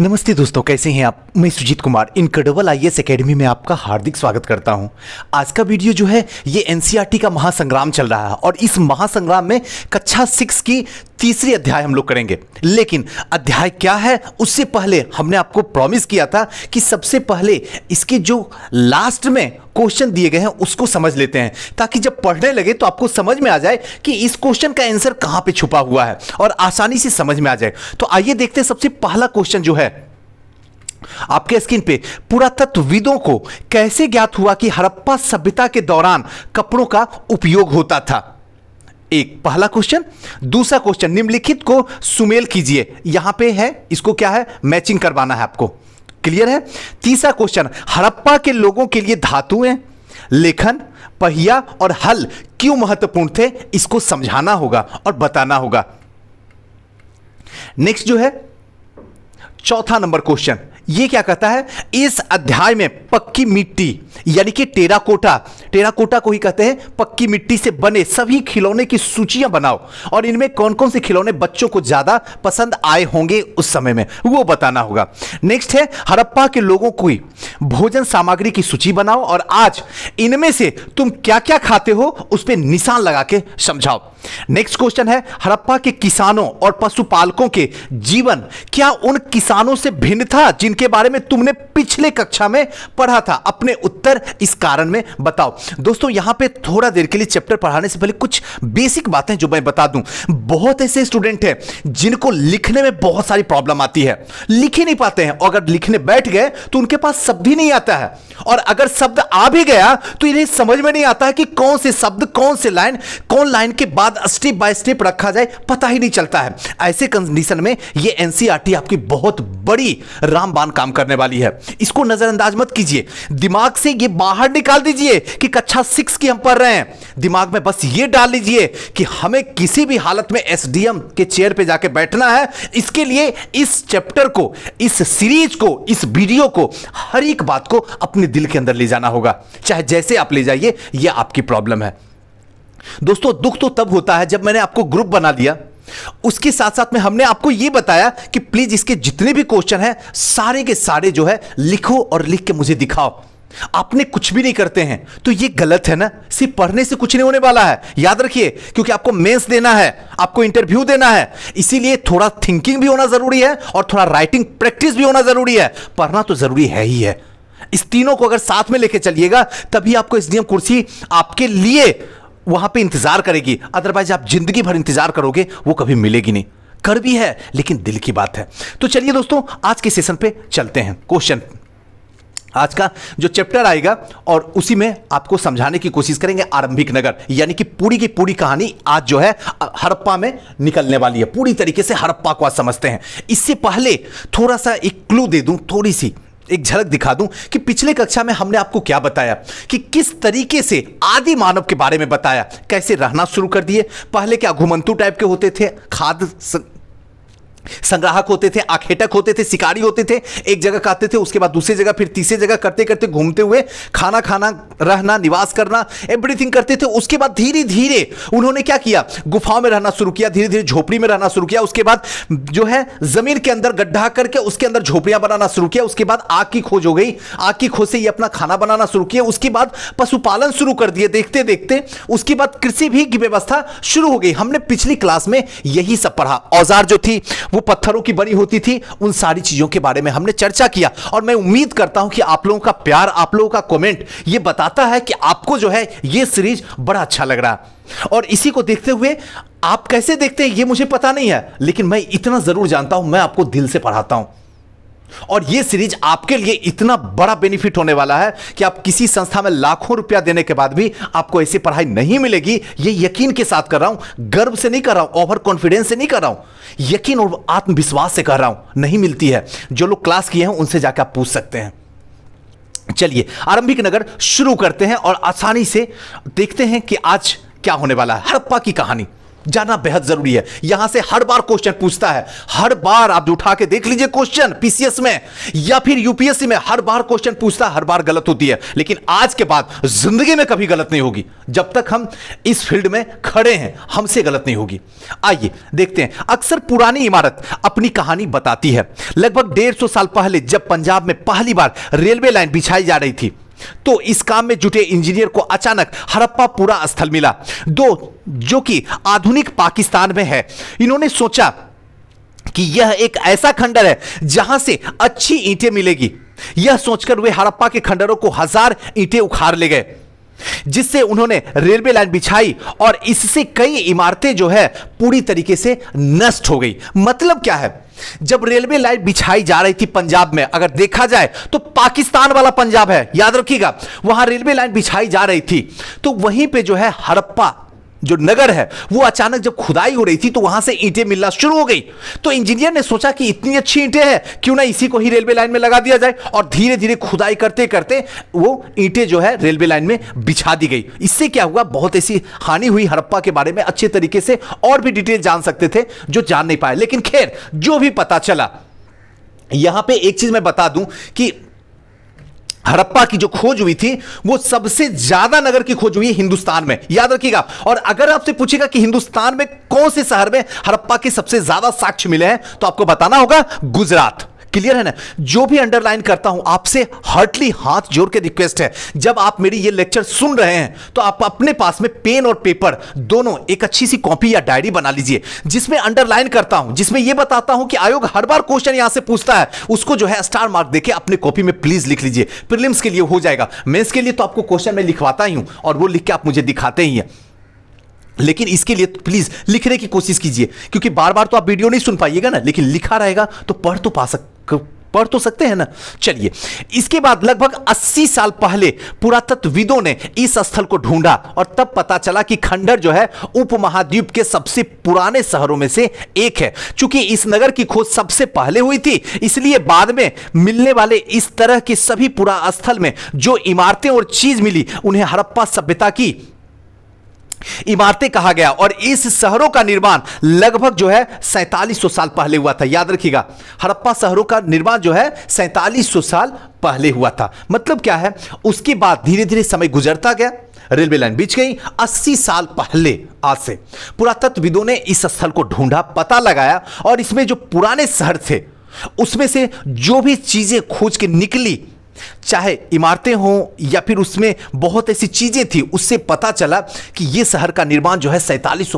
नमस्ते दोस्तों कैसे हैं आप मैं Sujeet Kumar incredible I S academy में आपका हार्दिक स्वागत करता हूं आज का वीडियो जो है ये एनसीईआरटी e का महासंग्राम चल रहा है और इस महासंग्राम में कक्षा सिक्स की तीसरी अध्याय हम लोग करेंगे लेकिन अध्याय क्या है उससे पहले हमने आपको प्रॉमिस किया था कि सबसे पहले इसके जो लास्ट में क्वेश्चन दिए गए हैं उसको समझ लेते हैं ताकि जब पढ़ने लगे तो आपको समझ में आ जाए कि इस क्वेश्चन का आंसर कहां पे छुपा हुआ है और आसानी से समझ में आ जाए तो आइए देखते हैं सबसे पहला क्वेश्चन जो है आपके स्क्रीन पे पुरातत्वविदों को कैसे ज्ञात हुआ कि हड़प्पा सभ्यता के दौरान कपड़ों का उपयोग होता था एक पहला क्वेश्चन दूसरा क्वेश्चन निम्नलिखित को सुमेल कीजिए यहां पे है इसको क्या है मैचिंग करवाना है आपको क्लियर है तीसरा क्वेश्चन हड़प्पा के लोगों के लिए धातुएं लेखन पहिया और हल क्यों महत्वपूर्ण थे इसको समझाना होगा और बताना होगा नेक्स्ट जो है चौथा नंबर क्वेश्चन ये क्या कहता है इस अध्याय में पक्की मिट्टी यानी कि टेराकोटा टेराकोटा को ही कहते हैं पक्की मिट्टी से बने सभी खिलौने की सूचियां बनाओ और इनमें कौन कौन से खिलौने बच्चों को ज्यादा पसंद आए होंगे उस समय में वो बताना होगा नेक्स्ट है हड़प्पा के लोगों को भोजन सामग्री की सूची बनाओ और आज इनमें से तुम क्या क्या खाते हो उस पर निशान लगा के समझाओ नेक्स्ट क्वेश्चन है हड़प्पा के किसानों और पशुपालकों के जीवन क्या उन किसानों से भिन्न था जिनके बारे में तुमने पिछले कक्षा में पढ़ा था अपने उत्तर इस कारण में बताओ दोस्तों यहां पे थोड़ा देर के लिए चैप्टर पढ़ाने से पहले कुछ बेसिक बातें जो मैं बता दूं बहुत ऐसे स्टूडेंट हैं जिनको लिखने में बहुत सारी प्रॉब्लम आती है लिख ही नहीं पाते हैं और अगर लिखने बैठ गए तो उनके पास शब्द ही नहीं आता है और अगर शब्द आ भी गया तो इन्हें समझ में नहीं आता है कि कौन से शब्द कौन से लाइन कौन लाइन के बाद बाद स्टेप बाय स्टेप रखा जाए पता ही नहीं चलता है ऐसे कंडीशन में ये एनसीईआरटी e आपकी बहुत बड़ी रामबान काम करने वाली है इसको नजरअंदाज मत कीजिए दिमाग से ये बाहर निकाल दीजिए कि कक्षा सिक्स की हम पढ़ रहे हैं दिमाग में बस ये डाल लीजिए कि हमें किसी भी हालत में एसडीएम के चेयर पे जाके बैठना है इसके लिए इस चैप्टर को इस सीरीज को इस वीडियो को हर एक बात को अपने दिल के अंदर ले जाना होगा चाहे जैसे आप ले जाइए यह आपकी प्रॉब्लम है दोस्तों दुख तो तब होता है जब मैंने आपको ग्रुप बना दिया उसके साथ साथ में हमने आपको यह बताया कि प्लीज इसके जितने भी क्वेश्चन हैं सारे के सारे जो है लिखो और लिख के मुझे दिखाओ आपने कुछ भी नहीं करते हैं तो ये गलत है ना सिर्फ पढ़ने से कुछ नहीं होने वाला है याद रखिए क्योंकि आपको मेंस देना है आपको इंटरव्यू देना है इसीलिए थोड़ा थिंकिंग भी होना जरूरी है और थोड़ा राइटिंग प्रैक्टिस भी होना जरूरी है पढ़ना तो जरूरी है ही है इस तीनों को अगर साथ में लेके चलिएगा तभी आपको इस नियम कुर्सी आपके लिए वहां पे इंतजार करेगी अदरवाइज आप जिंदगी भर इंतजार करोगे वो कभी मिलेगी नहीं कर भी है लेकिन दिल की बात है तो चलिए दोस्तों आज के सेशन पे चलते हैं क्वेश्चन आज का जो चैप्टर आएगा और उसी में आपको समझाने की कोशिश करेंगे आरंभिक नगर यानी कि पूरी की पूरी कहानी आज जो है हड़प्पा में निकलने वाली है पूरी तरीके से हड़प्पा को आज समझते हैं इससे पहले थोड़ा सा एक क्लू दे दूं थोड़ी सी एक झलक दिखा दूं कि पिछले कक्षा में हमने आपको क्या बताया कि किस तरीके से आदि मानव के बारे में बताया कैसे रहना शुरू कर दिए पहले क्या घुमंतु टाइप के होते थे खाद संग्राहक होते थे आखेटक होते थे शिकारी होते थे एक जगह काटते थे उसके बाद दूसरी जगह फिर तीसरी जगह करते करते घूमते हुए खाना खाना रहना निवास करना एवरीथिंग करते थे उसके बाद धीरे धीरे उन्होंने क्या किया गुफाओं में रहना शुरू किया धीरे धीरे झोपड़ी में रहना शुरू किया उसके बाद जो है जमीन के अंदर गड्ढा करके उसके अंदर झोपड़ियां बनाना शुरू किया उसके बाद आग की खोज हो गई आग की खोज से ही अपना खाना बनाना शुरू किया उसके बाद पशुपालन शुरू कर दिया देखते देखते उसके बाद कृषि भी की व्यवस्था शुरू हो गई हमने पिछली क्लास में यही सब पढ़ा औजार जो थी वो पत्थरों की बनी होती थी उन सारी चीज़ों के बारे में हमने चर्चा किया और मैं उम्मीद करता हूं कि आप लोगों का प्यार आप लोगों का कमेंट ये बताता है कि आपको जो है ये सीरीज बड़ा अच्छा लग रहा है और इसी को देखते हुए आप कैसे देखते हैं ये मुझे पता नहीं है लेकिन मैं इतना ज़रूर जानता हूं मैं आपको दिल से पढ़ाता हूं और यह सीरीज आपके लिए इतना बड़ा बेनिफिट होने वाला है कि आप किसी संस्था में लाखों रुपया देने के बाद भी आपको ऐसी पढ़ाई नहीं मिलेगी यह यकीन के साथ कर रहा हूं गर्व से नहीं कर रहा हूं ओवर कॉन्फिडेंस से नहीं कर रहा हूं यकीन और आत्मविश्वास से कर रहा हूं नहीं मिलती है जो लोग क्लास किए हैं उनसे जाकर आप पूछ सकते हैं चलिए आरंभिक नगर शुरू करते हैं और आसानी से देखते हैं कि आज क्या होने वाला है हड़प्पा की कहानी जाना बेहद जरूरी है यहां से हर बार क्वेश्चन पूछता है हर बार आप उठा के देख लीजिए क्वेश्चन पीसीएस में या फिर यूपीएससी में हर बार क्वेश्चन पूछता है हर बार गलत होती है लेकिन आज के बाद जिंदगी में कभी गलत नहीं होगी जब तक हम इस फील्ड में खड़े हैं हमसे गलत नहीं होगी आइए देखते हैं अक्सर पुरानी इमारत अपनी कहानी बताती है लगभग डेढ़ साल पहले जब पंजाब में पहली बार रेलवे लाइन बिछाई जा रही थी तो इस काम में जुटे इंजीनियर को अचानक हड़प्पा पूरा स्थल मिला दो जो कि आधुनिक पाकिस्तान में है इन्होंने सोचा कि यह एक ऐसा खंडर है जहां से अच्छी ईंटें मिलेगी यह सोचकर वे हड़प्पा के खंडरों को हजार ईंटें उखाड़ ले गए जिससे उन्होंने रेलवे लाइन बिछाई और इससे कई इमारतें जो है पूरी तरीके से नष्ट हो गई मतलब क्या है जब रेलवे लाइन बिछाई जा रही थी पंजाब में अगर देखा जाए तो पाकिस्तान वाला पंजाब है याद रखिएगा वहां रेलवे लाइन बिछाई जा रही थी तो वहीं पे जो है हड़प्पा जो नगर है वो अचानक जब खुदाई हो रही थी तो वहां से ईंटें मिलना शुरू हो गई तो इंजीनियर ने सोचा कि इतनी अच्छी ईंटें हैं क्यों ना इसी को ही रेलवे लाइन में लगा दिया जाए और धीरे धीरे खुदाई करते करते वो ईंटें जो है रेलवे लाइन में बिछा दी गई इससे क्या हुआ बहुत ऐसी हानि हुई हड़प्पा के बारे में अच्छे तरीके से और भी डिटेल जान सकते थे जो जान नहीं पाए लेकिन खैर जो भी पता चला यहां पे एक चीज मैं बता दूं कि हड़प्पा की जो खोज हुई थी वो सबसे ज्यादा नगर की खोज हुई है हिंदुस्तान में याद रखिएगा और अगर आपसे पूछेगा कि हिंदुस्तान में कौन से शहर में हड़प्पा के सबसे ज्यादा साक्ष्य मिले हैं तो आपको बताना होगा गुजरात क्लियर है ना जो भी अंडरलाइन करता हूं आपसे हार्टली हाथ जोड़ के रिक्वेस्ट है जब आप मेरी ये लेक्चर सुन रहे हैं तो आप अपने पास में पेन और पेपर दोनों एक अच्छी सी कॉपी या डायरी बना लीजिए जिसमें अंडरलाइन करता हूं जिसमें यह बताता हूं कि आयोग हर बार क्वेश्चन यहां से पूछता है उसको जो है स्टार मार्क देके अपने कॉपी में प्लीज लिख लीजिए प्रिलिम्स के लिए हो जाएगा मेन्स के लिए तो आपको क्वेश्चन में लिखवाता ही हूं और वो लिख के आप मुझे दिखाते ही है लेकिन इसके लिए तो प्लीज लिखने की कोशिश कीजिए क्योंकि बार बार तो आप वीडियो नहीं सुन पाइएगा ना लेकिन लिखा रहेगा तो पढ़ तो पा सकते पढ़ तो सकते हैं ना चलिए इसके बाद लगभग 80 साल पहले पुरातत्वविदों ने इस स्थल को ढूंढा और तब पता चला कि खंडर जो है उपमहाद्वीप के सबसे पुराने शहरों में से एक है क्योंकि इस नगर की खोज सबसे पहले हुई थी इसलिए बाद में मिलने वाले इस तरह के सभी पुरा स्थल में जो इमारतें और चीज मिली उन्हें हड़प्पा सभ्यता की इमारतें कहा गया और इस शहरों का निर्माण लगभग जो है सैतालीस साल पहले हुआ था याद रखिएगा हड़प्पा शहरों का निर्माण जो है सैतालीस साल पहले हुआ था मतलब क्या है उसके बाद धीरे धीरे समय गुजरता गया रेलवे लाइन बीच गई 80 साल पहले आज से पुरातत्वविदों ने इस स्थल को ढूंढा पता लगाया और इसमें जो पुराने शहर थे उसमें से जो भी चीजें खोज के निकली चाहे इमारतें हों या फिर उसमें बहुत ऐसी चीज़ें थी उससे पता चला कि ये शहर का निर्माण जो है सैंतालीस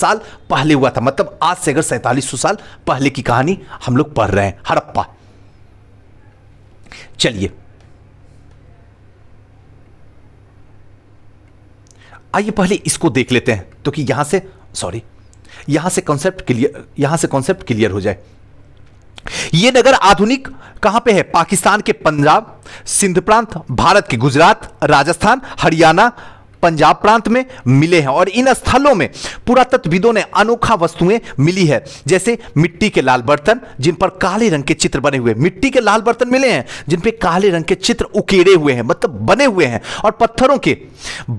साल पहले हुआ था मतलब आज से अगर सैंतालीस साल पहले की कहानी हम लोग पढ़ रहे हैं हड़प्पा चलिए आइए पहले इसको देख लेते हैं तो कि यहां से सॉरी यहां से कॉन्सेप्ट क्लियर यहां से कॉन्सेप्ट क्लियर हो जाए ये नगर आधुनिक कहां पे है पाकिस्तान के पंजाब सिंध प्रांत भारत के गुजरात राजस्थान हरियाणा पंजाब प्रांत में मिले हैं और इन स्थलों में पुरातत्वविदों ने अनोखा वस्तुएं मिली है जैसे मिट्टी के लाल बर्तन जिन पर काले रंग के चित्र बने हुए मिट्टी के लाल बर्तन मिले हैं जिन पर काले रंग के चित्र उकेरे हुए हैं मतलब बने हुए हैं और पत्थरों के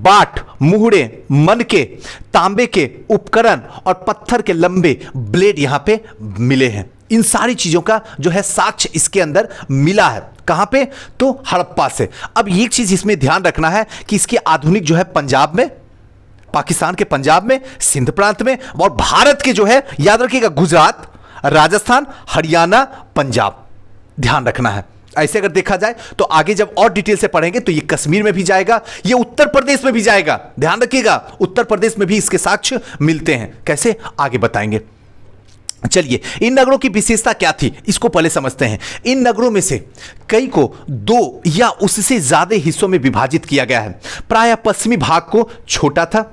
बाट मुहड़े मन के तांबे के उपकरण और पत्थर के लंबे ब्लेड यहां पे मिले हैं इन सारी चीज़ों का जो है साक्ष्य इसके अंदर मिला है कहां पे तो हड़प्पा से अब एक चीज़ इसमें ध्यान रखना है कि इसके आधुनिक जो है पंजाब में पाकिस्तान के पंजाब में सिंध प्रांत में और भारत के जो है याद रखिएगा गुजरात राजस्थान हरियाणा पंजाब ध्यान रखना है ऐसे अगर देखा जाए तो आगे जब और डिटेल से पढ़ेंगे तो ये कश्मीर में भी जाएगा ये उत्तर प्रदेश में भी जाएगा ध्यान रखिएगा उत्तर प्रदेश में भी इसके साक्ष्य मिलते हैं कैसे आगे बताएंगे चलिए इन नगरों की विशेषता क्या थी इसको पहले समझते हैं इन नगरों में से कई को दो या उससे ज्यादा हिस्सों में विभाजित किया गया है प्रायः पश्चिमी भाग को छोटा था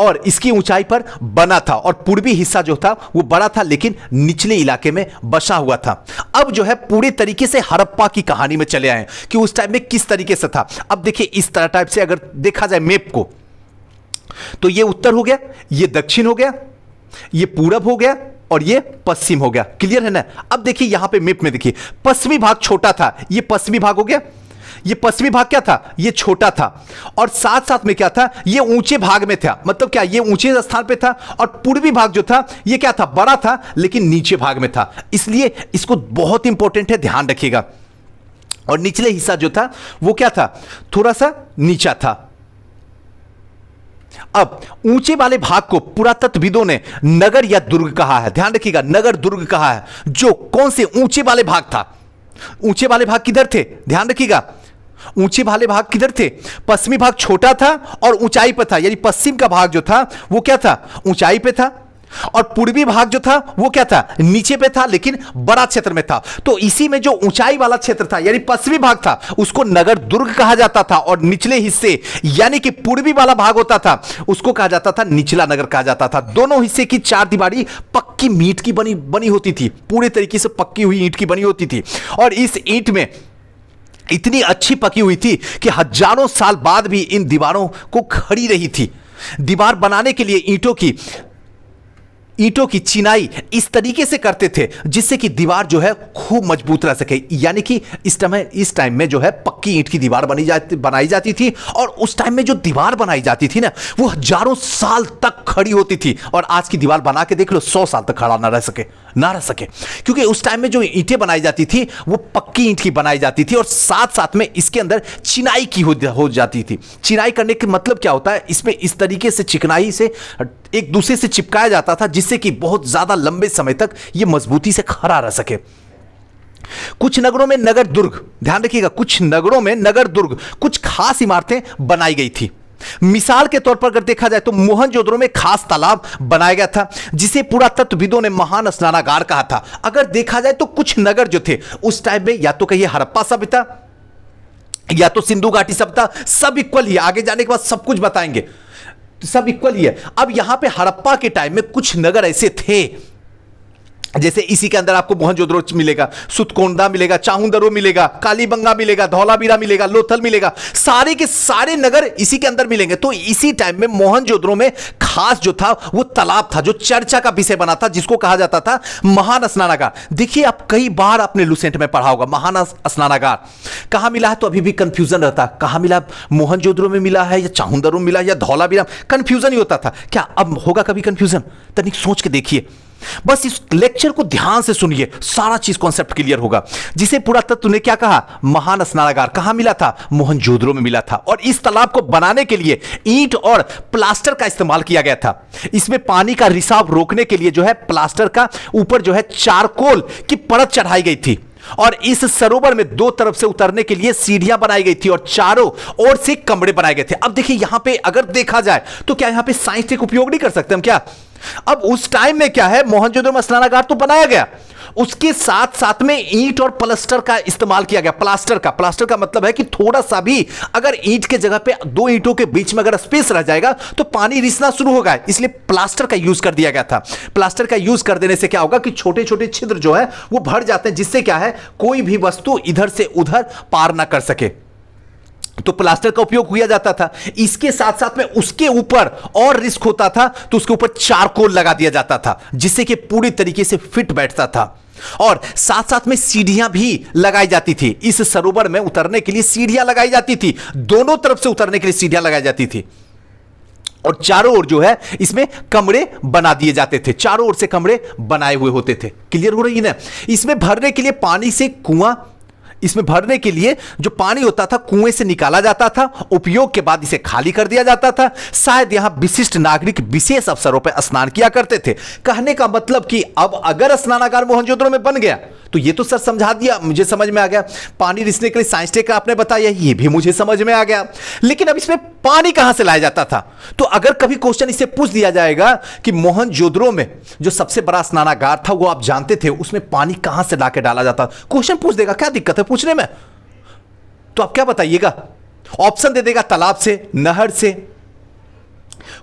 और इसकी ऊंचाई पर बना था और पूर्वी हिस्सा जो था वो बड़ा था लेकिन निचले इलाके में बसा हुआ था अब जो है पूरे तरीके से हड़प्पा की कहानी में चले आए कि उस टाइम में किस तरीके से था अब देखिए इस तरह टाइप से अगर देखा जाए मैप को तो ये उत्तर हो गया ये दक्षिण हो गया ये पूरब हो गया और ये पश्चिम हो गया क्लियर है ना अब देखिए यहां पे मिप में देखिए पश्चिमी भाग छोटा था ये पश्चिमी भाग हो गया ये पश्चिमी भाग क्या था ये छोटा था और साथ साथ में क्या था ये ऊंचे भाग में था मतलब क्या ये ऊंचे स्थान पे था और पूर्वी भाग जो था ये क्या था बड़ा था लेकिन नीचे भाग में था इसलिए इसको बहुत इंपॉर्टेंट है ध्यान रखिएगा और निचले हिस्सा जो था वो क्या था थोड़ा सा नीचा था अब ऊंचे वाले भाग को पुरातत्वविदों ने नगर या दुर्ग कहा है ध्यान रखिएगा नगर दुर्ग कहा है जो कौन से ऊंचे वाले भाग था ऊंचे वाले भाग किधर थे ध्यान रखिएगा ऊंचे वाले भाग किधर थे पश्चिमी भाग छोटा था और ऊंचाई पर था यानी पश्चिम का भाग जो था वो क्या था ऊंचाई पे था और पूर्वी भाग जो था वो क्या था नीचे पे था लेकिन बड़ा क्षेत्र में था तो इसी में जो ऊंचाई वाला क्षेत्र था यानी पश्चिमी भाग था उसको नगर दुर्ग कहा जाता था और निचले हिस्से यानी कि पूर्वी वाला भाग होता था उसको कहा जाता था निचला नगर कहा जाता था दोनों हिस्से की चार दीवारी पक्की मीट की बनी बनी होती थी पूरे तरीके से पक्की हुई ईंट की बनी होती थी और इस ईंट में इतनी अच्छी पकी हुई थी कि हजारों साल बाद भी इन दीवारों को खड़ी रही थी दीवार बनाने के लिए ईंटों की ईटों की चिनाई इस तरीके से करते थे जिससे कि दीवार जो है खूब मजबूत रह सके यानी कि इस समय इस टाइम में जो है पक्की ईंट की दीवार बनी जाती बनाई जाती थी और उस टाइम में जो दीवार बनाई जाती थी ना वो हजारों साल तक खड़ी होती थी और आज की दीवार बना के देख लो सौ साल तक खड़ा ना रह सके ना रह सके क्योंकि उस टाइम में जो ईंटें बनाई जाती थी वो पक्की ईंट की बनाई जाती थी और साथ साथ में इसके अंदर चिनाई की हो, हो जाती थी चिनाई करने के मतलब क्या होता है इसमें इस तरीके से चिकनाई से एक दूसरे से चिपकाया जाता था जिससे कि बहुत ज़्यादा लंबे समय तक यह मजबूती से खड़ा रह सके कुछ नगरों में नगर दुर्ग ध्यान रखिएगा कुछ नगरों में नगर दुर्ग कुछ खास इमारतें बनाई गई थी मिसाल के तौर पर अगर देखा जाए तो मोहनजोदड़ो में खास तालाब बनाया गया था जिसे पुरातत्वविदों ने महान स्नानागार कहा था अगर देखा जाए तो कुछ नगर जो थे उस टाइम में या तो कहिए हड़प्पा सभ्यता या तो सिंधु घाटी सभ्यता सब इक्वल ही आगे जाने के बाद सब कुछ बताएंगे सब इक्वल ही है अब यहां पे हड़प्पा के टाइम में कुछ नगर ऐसे थे जैसे इसी के अंदर आपको मोहनजोदड़ो मिलेगा सुतकोंडा मिलेगा चाहुंदरो मिलेगा कालीबंगा मिलेगा धौलाबीरा मिलेगा लोथल मिलेगा सारे के सारे नगर इसी के अंदर मिलेंगे तो इसी टाइम में मोहनजोद्रो में खास जो था वो तालाब था जो चर्चा का विषय बना था जिसको कहा जाता था महान स्नानागार देखिए आप कई बार आपने लुसेंट में पढ़ा होगा महान स्नानागार कहा मिला है तो अभी भी कंफ्यूजन रहता कहा मिला मोहनजोद्रो में मिला है या चाहुंदरो मिला या धौलाबीरा कंफ्यूजन ही होता था क्या अब होगा कभी कंफ्यूजन तनिक सोच के देखिए बस इस लेक्चर को ध्यान से सुनिए सारा चीज कॉन्सेप्ट क्लियर होगा जिसे पूरा तत्व ने क्या कहा महान स्नानागार कहां मिला था जोधरो में मिला था और इस तालाब को बनाने के लिए ईंट और प्लास्टर का इस्तेमाल किया गया था इसमें पानी का रिसाव रोकने के लिए जो है प्लास्टर का ऊपर जो है चारकोल की परत चढ़ाई गई थी और इस सरोवर में दो तरफ से उतरने के लिए सीढ़ियां बनाई गई थी और चारों ओर से कमरे बनाए गए थे अब देखिए यहां पे अगर देखा जाए तो क्या यहां पे साइंस उपयोग नहीं कर सकते हम क्या अब उस टाइम में क्या है मोहनजोदड़ो में स्नानागार घाट तो बनाया गया उसके साथ साथ में ईंट और प्लास्टर का इस्तेमाल किया गया प्लास्टर का प्लास्टर का मतलब है कि थोड़ा सा भी अगर ईंट के जगह पे दो ईंटों के बीच में अगर स्पेस रह जाएगा तो पानी रिसना शुरू होगा इसलिए प्लास्टर का यूज कर दिया गया था प्लास्टर का यूज कर देने से क्या होगा कि छोटे छोटे छिद्र जो है वो भर जाते हैं जिससे क्या है कोई भी वस्तु इधर से उधर पार ना कर सके तो प्लास्टर का उपयोग किया जाता था इसके साथ साथ में उसके ऊपर और रिस्क होता था तो उसके ऊपर चारकोल लगा दिया जाता था जिससे कि पूरी तरीके से फिट बैठता था और साथ साथ में सीढ़ियां भी लगाई जाती थी इस सरोवर में उतरने के लिए सीढ़ियां लगाई जाती थी दोनों तरफ से उतरने के लिए सीढ़ियां लगाई जाती थी और चारों ओर जो है इसमें कमरे बना दिए जाते थे चारों ओर से कमरे बनाए हुए होते थे क्लियर हो रही है ना इसमें भरने के लिए पानी से कुआं इसमें भरने के लिए जो पानी होता था कुएं से निकाला जाता था उपयोग के बाद इसे खाली कर दिया जाता था शायद यहां विशिष्ट नागरिक विशेष अवसरों पर स्नान किया करते थे कहने का मतलब कि अब अगर स्नानागार मोहनजोद्रो में बन गया तो ये तो सर समझा दिया मुझे समझ में आ गया पानी रिसने के लिए साइंस टेक आपने बताया ये भी मुझे समझ में आ गया लेकिन अब इसमें पानी कहां से लाया जाता था तो अगर कभी क्वेश्चन इसे पूछ दिया जाएगा कि मोहन जोद्रो में जो सबसे बड़ा स्नानागार था वो आप जानते थे उसमें पानी कहां से ला के डाला जाता क्वेश्चन पूछ देगा क्या दिक्कत है पूछने में तो आप क्या बताइएगा ऑप्शन दे देगा तालाब से नहर से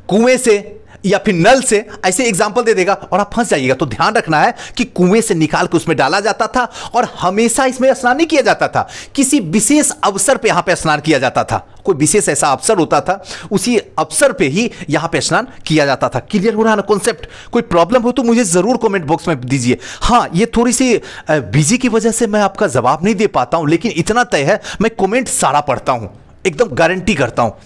कुएं से या फिर नल से ऐसे एग्जाम्पल दे देगा और आप फंस जाइएगा तो ध्यान रखना है कि कुएं से निकाल के उसमें डाला जाता था और हमेशा इसमें स्नान नहीं किया जाता था किसी विशेष अवसर पे यहां पे स्नान किया जाता था कोई विशेष ऐसा अवसर होता था उसी अवसर पे ही यहां पे स्नान किया जाता था क्लियर हो रहा ना कॉन्सेप्ट कोई प्रॉब्लम हो तो मुझे ज़रूर कॉमेंट बॉक्स में दीजिए हाँ ये थोड़ी सी बिजी की वजह से मैं आपका जवाब नहीं दे पाता हूं लेकिन इतना तय है मैं कॉमेंट सारा पढ़ता हूँ एकदम गारंटी करता हूँ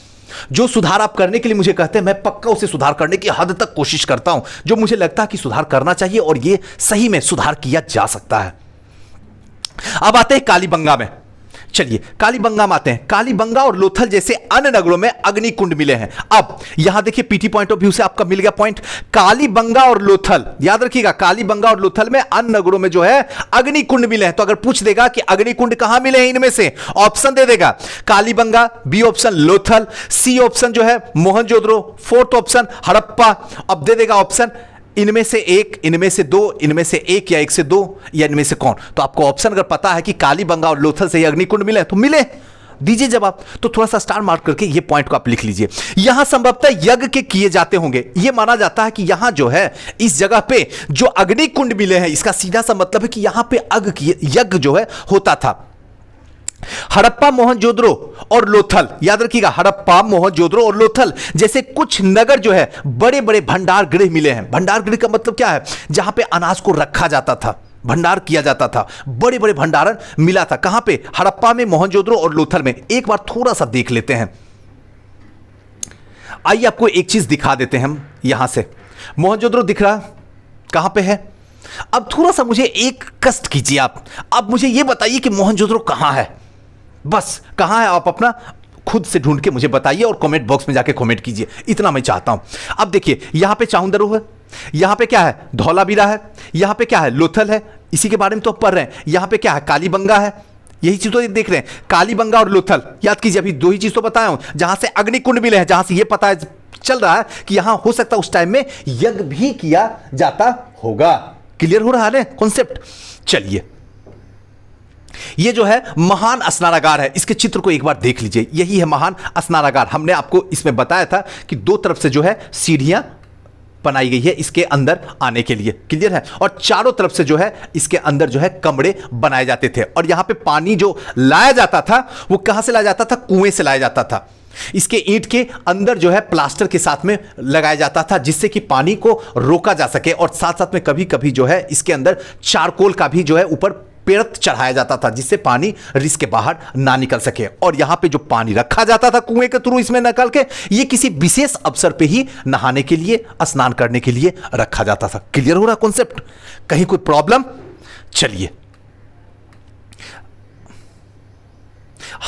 जो सुधार आप करने के लिए मुझे कहते हैं मैं पक्का उसे सुधार करने की हद तक कोशिश करता हूं जो मुझे लगता है कि सुधार करना चाहिए और यह सही में सुधार किया जा सकता है अब आते हैं कालीबंगा में चलिए कालीबंगा में आते हैं कालीबंगा और लोथल जैसे अन्य नगरों में अग्नि कुंड मिले हैं अब यहां देखिए पीटी पॉइंट ऑफ व्यू से आपका मिल गया पॉइंट कालीबंगा और लोथल याद रखिएगा कालीबंगा और लोथल में अन्य नगरों में जो है अग्नि कुंड मिले हैं तो अगर पूछ देगा कि अग्नि कुंड कहां मिले हैं इनमें से ऑप्शन दे देगा Kalibanga B option Lothal C option जो है मोहनजोदड़ो फोर्थ ऑप्शन हड़प्पा अब दे देगा ऑप्शन इनमें से एक इनमें से दो इनमें से एक या एक से दो या इनमें से कौन तो आपको ऑप्शन अगर पता है कि काली बंगा और लोथल से अग्निकुंड मिले तो मिले दीजिए जवाब तो थोड़ा सा स्टार मार्क करके ये पॉइंट को आप लिख लीजिए यहां संभवतः यज्ञ के किए जाते होंगे ये माना जाता है कि यहां जो है इस जगह पे जो अग्निकुंड मिले हैं इसका सीधा सा मतलब है कि यहां पे यज्ञ जो है होता था हड़प्पा मोहनजोद्रो और लोथल याद रखिएगा हड़प्पा मोहनजोद्रो और लोथल जैसे कुछ नगर जो है बड़े बड़े भंडार गृह मिले हैं भंडार गृह का मतलब क्या है जहां पे अनाज को रखा जाता था भंडार किया जाता था बड़े बड़े भंडारण मिला था कहां पे हड़प्पा में मोहनजोद्रो और लोथल में एक बार थोड़ा सा देख लेते हैं आइए आपको एक चीज दिखा देते हैं हम यहां से मोहनजोद्रो दिख रहा कहां पे है अब थोड़ा सा मुझे एक कष्ट कीजिए आप अब मुझे यह बताइए कि मोहनजोद्रो कहां है बस कहाँ है आप अपना खुद से ढूंढ के मुझे बताइए और कमेंट बॉक्स में जाके कमेंट कीजिए इतना मैं चाहता हूं अब देखिए यहां पे चाहुंदरू है यहां पे क्या है बीरा है यहां पे क्या है लोथल है इसी के बारे में तो आप पढ़ रहे हैं यहां पे क्या है कालीबंगा है यही चीज तो देख रहे हैं कालीबंगा और लोथल याद कीजिए अभी दो ही चीज तो बताया हूं जहां से अग्निकुंड मिले हैं जहां से यह पता है चल रहा है कि यहां हो सकता उस टाइम में यज्ञ भी किया जाता होगा क्लियर हो रहा है कॉन्सेप्ट चलिए ये जो है महान स्नानागार है इसके चित्र को एक बार देख लीजिए यही है महान स्नानागार हमने आपको इसमें बताया था कि दो तरफ से जो है सीढ़ियां बनाई गई है इसके अंदर आने के लिए क्लियर है और चारों तरफ से जो है इसके अंदर जो है कमरे बनाए जाते थे और यहां पे पानी जो लाया जाता था वो कहां से लाया जाता था कुएं से लाया जाता था इसके ईंट के अंदर जो है प्लास्टर के साथ में लगाया जाता था जिससे कि पानी को रोका जा सके और साथ साथ में कभी कभी जो है इसके अंदर चारकोल का भी जो है ऊपर पेड़ चढ़ाया जाता था जिससे पानी रिस के बाहर ना निकल सके और यहां पे जो पानी रखा जाता था कुएं के थ्रू इसमें निकल के ये किसी विशेष अवसर पे ही नहाने के लिए स्नान करने के लिए रखा जाता था क्लियर हो रहा कॉन्सेप्ट कहीं कोई प्रॉब्लम चलिए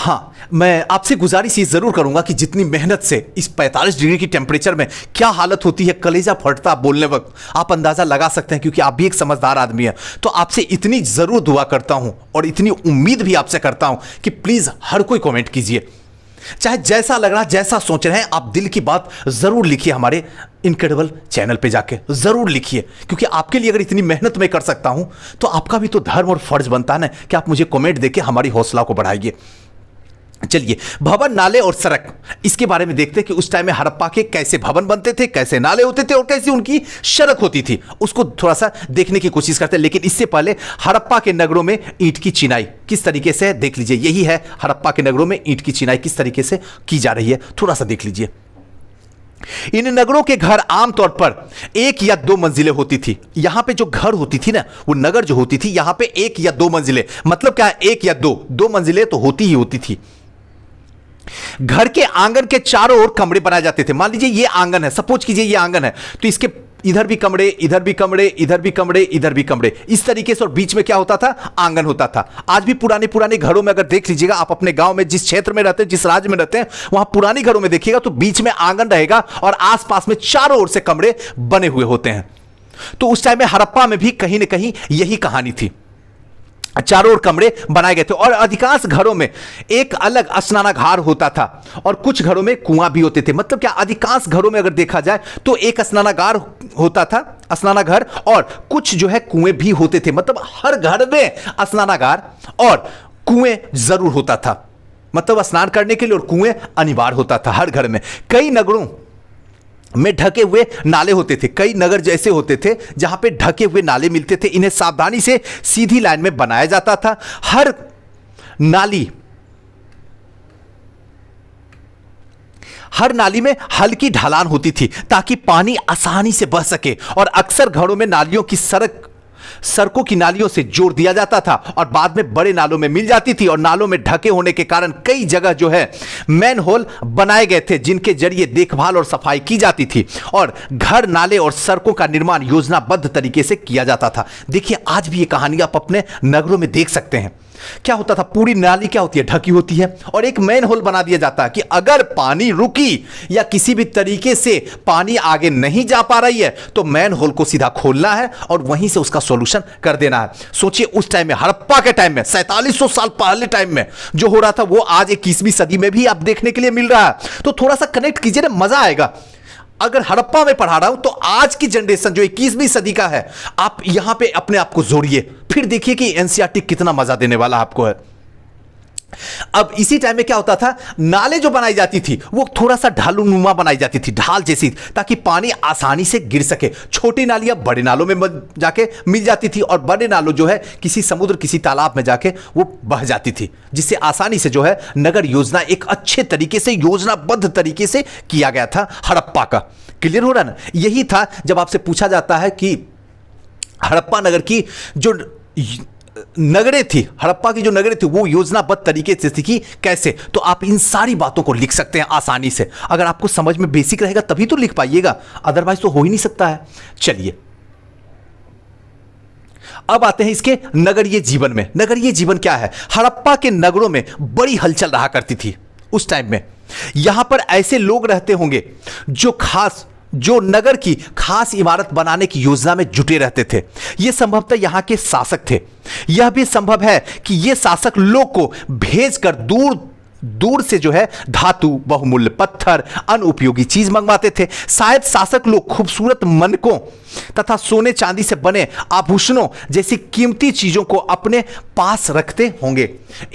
हाँ मैं आपसे गुजारिश ये ज़रूर करूंगा कि जितनी मेहनत से इस 45 डिग्री की टेम्परेचर में क्या हालत होती है कलेजा फटता बोलने वक्त आप अंदाज़ा लगा सकते हैं क्योंकि आप भी एक समझदार आदमी हैं तो आपसे इतनी ज़रूर दुआ करता हूं और इतनी उम्मीद भी आपसे करता हूं कि प्लीज़ हर कोई कॉमेंट कीजिए चाहे जैसा लग रहा जैसा सोच रहे हैं आप दिल की बात ज़रूर लिखिए हमारे इनक्रेडिबल चैनल पे जाके ज़रूर लिखिए क्योंकि आपके लिए अगर इतनी मेहनत मैं कर सकता हूँ तो आपका भी तो धर्म और फर्ज बनता है ना कि आप मुझे कमेंट देके हमारी हौसला को बढ़ाइए चलिए भवन नाले और सड़क इसके बारे में देखते हैं कि उस टाइम में हड़प्पा के कैसे भवन बनते थे कैसे नाले होते थे और कैसी उनकी सड़क होती थी उसको थोड़ा सा देखने की कोशिश करते हैं लेकिन इससे पहले हड़प्पा के नगरों में ईंट की चिनाई किस तरीके से देख लीजिए यही है हड़प्पा के नगरों में ईंट की चिनाई किस तरीके से की जा रही है थोड़ा सा देख लीजिए इन नगरों के घर आमतौर पर एक या दो मंजिलें होती थी यहां पे जो घर होती थी ना वो नगर जो होती थी यहां पे एक या दो मंजिलें मतलब क्या है एक या दो दो मंजिलें तो होती ही होती थी घर के आंगन के चारों ओर कमरे बनाए जाते थे मान लीजिए ये आंगन है सपोज कीजिए ये आंगन है तो इसके इधर भी कमरे इधर भी कमरे इधर भी कमरे इधर भी कमरे इस तरीके से और बीच में क्या होता था आंगन होता था आज भी पुराने पुराने घरों में अगर देख लीजिएगा आप अपने गांव में जिस क्षेत्र में रहते हैं जिस राज्य में रहते हैं वहां पुराने घरों में देखिएगा तो बीच में आंगन रहेगा और आसपास में चारों ओर से कमरे बने हुए होते हैं तो उस टाइम में हड़प्पा में भी कहीं ना कहीं यही कहानी थी चारों ओर कमरे बनाए गए थे और अधिकांश घरों में एक अलग स्नानाघार होता था और कुछ घरों में कुआं भी होते थे मतलब क्या अधिकांश घरों में अगर देखा जाए तो एक स्नानाघार होता था स्नानाघर और कुछ जो है कुएं भी होते थे मतलब हर घर में स्नानाघार और कुएं जरूर होता था मतलब स्नान करने के लिए और कुएं अनिवार्य होता था हर घर में कई नगरों में ढके हुए नाले होते थे कई नगर जैसे होते थे जहां पे ढके हुए नाले मिलते थे इन्हें सावधानी से सीधी लाइन में बनाया जाता था हर नाली हर नाली में हल्की ढलान होती थी ताकि पानी आसानी से बह सके और अक्सर घरों में नालियों की सड़क सड़कों की नालियों से जोड़ दिया जाता था और बाद में बड़े नालों में मिल जाती थी और नालों में ढके होने के कारण कई जगह जो है मैन होल बनाए गए थे जिनके जरिए देखभाल और सफाई की जाती थी और घर नाले और सड़कों का निर्माण योजनाबद्ध तरीके से किया जाता था देखिए आज भी ये कहानी आप अपने नगरों में देख सकते हैं क्या होता था पूरी नाली क्या होती है ढकी होती है और एक मेन होल बना दिया जाता है कि अगर पानी रुकी या किसी भी तरीके से पानी आगे नहीं जा पा रही है तो मेन होल को सीधा खोलना है और वहीं से उसका सोल्यूशन कर देना है सोचिए उस टाइम में हड़प्पा के टाइम में सैतालीस साल पहले टाइम में जो हो रहा था वो आज इक्कीसवीं सदी में भी आप देखने के लिए मिल रहा है तो थोड़ा सा कनेक्ट कीजिए ना मजा आएगा अगर हड़प्पा में पढ़ा रहा हूं तो आज की जनरेशन जो इक्कीसवीं सदी का है आप यहां पे अपने आप को जोड़िए फिर देखिए कि एनसीआरटी e कितना मजा देने वाला आपको है अब इसी टाइम में क्या होता था नाले जो बनाई जाती थी वो थोड़ा सा ढालू नुमा बनाई जाती थी ढाल जैसी ताकि पानी आसानी से गिर सके छोटी नालियां बड़े नालों में जाके मिल जाती थी और बड़े नालों जो है किसी समुद्र किसी तालाब में जाके वो बह जाती थी जिससे आसानी से जो है नगर योजना एक अच्छे तरीके से योजनाबद्ध तरीके से किया गया था हड़प्पा का क्लियर हो रहा ना यही था जब आपसे पूछा जाता है कि हड़प्पा नगर की जो नगरे थी हड़प्पा की जो नगरे थी वो योजनाबद्ध तरीके से थी कि कैसे तो आप इन सारी बातों को लिख सकते हैं आसानी से अगर आपको समझ में बेसिक रहेगा तभी तो लिख पाइएगा अदरवाइज तो हो ही नहीं सकता है चलिए अब आते हैं इसके नगरीय जीवन में नगरीय जीवन क्या है हड़प्पा के नगरों में बड़ी हलचल रहा करती थी उस टाइम में यहां पर ऐसे लोग रहते होंगे जो खास जो नगर की खास इमारत बनाने की योजना में जुटे रहते थे ये संभवतः यहाँ के शासक थे यह भी संभव है कि ये शासक लोग को भेजकर दूर दूर से जो है धातु बहुमूल्य पत्थर अनुपयोगी चीज मंगवाते थे शायद शासक लोग खूबसूरत मनकों तथा सोने चांदी से बने आभूषणों जैसी कीमती चीजों को अपने पास रखते होंगे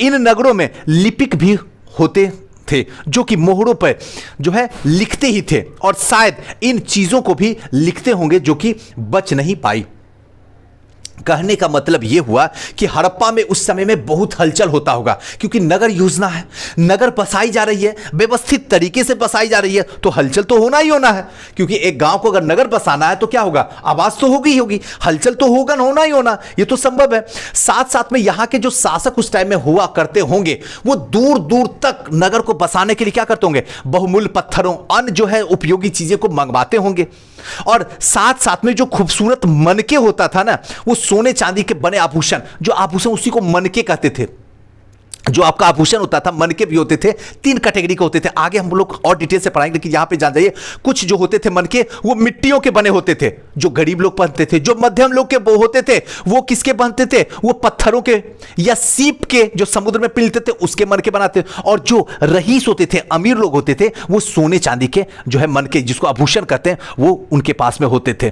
इन नगरों में लिपिक भी होते थे जो कि मोहरों पर जो है लिखते ही थे और शायद इन चीज़ों को भी लिखते होंगे जो कि बच नहीं पाई कहने का मतलब यह हुआ कि हड़प्पा में उस समय में बहुत हलचल होता होगा क्योंकि नगर योजना है नगर बसाई जा रही है व्यवस्थित तरीके से बसाई जा रही है तो हलचल तो होना ही होना है क्योंकि एक गांव को अगर नगर बसाना है तो क्या होगा आवाज तो होगी ही होगी हलचल तो होगा ना होना ही होना यह तो संभव है साथ साथ में यहाँ के जो शासक उस टाइम में हुआ करते होंगे वो दूर दूर तक नगर को बसाने के लिए क्या करते होंगे बहुमूल्य पत्थरों अन्य जो है उपयोगी चीजें को मंगवाते होंगे और साथ साथ में जो खूबसूरत मनके होता था ना वो सोने चांदी के बने आभूषण जो आभूषण उसी को मनके कहते थे जो आपका आभूषण होता था मन के भी होते थे तीन कैटेगरी के होते थे आगे हम लोग और डिटेल से पढ़ाएंगे लेकिन यहाँ पे जान जाइए कुछ जो होते थे मन के वो मिट्टियों के बने होते थे जो गरीब लोग पहनते थे जो मध्यम लोग के वो होते थे वो किसके पहनते थे वो पत्थरों के या सीप के जो समुद्र में पिलते थे उसके मन के बनाते और जो रहीस होते थे अमीर लोग होते थे वो सोने चांदी के जो है मन के जिसको आभूषण कहते हैं वो उनके पास में होते थे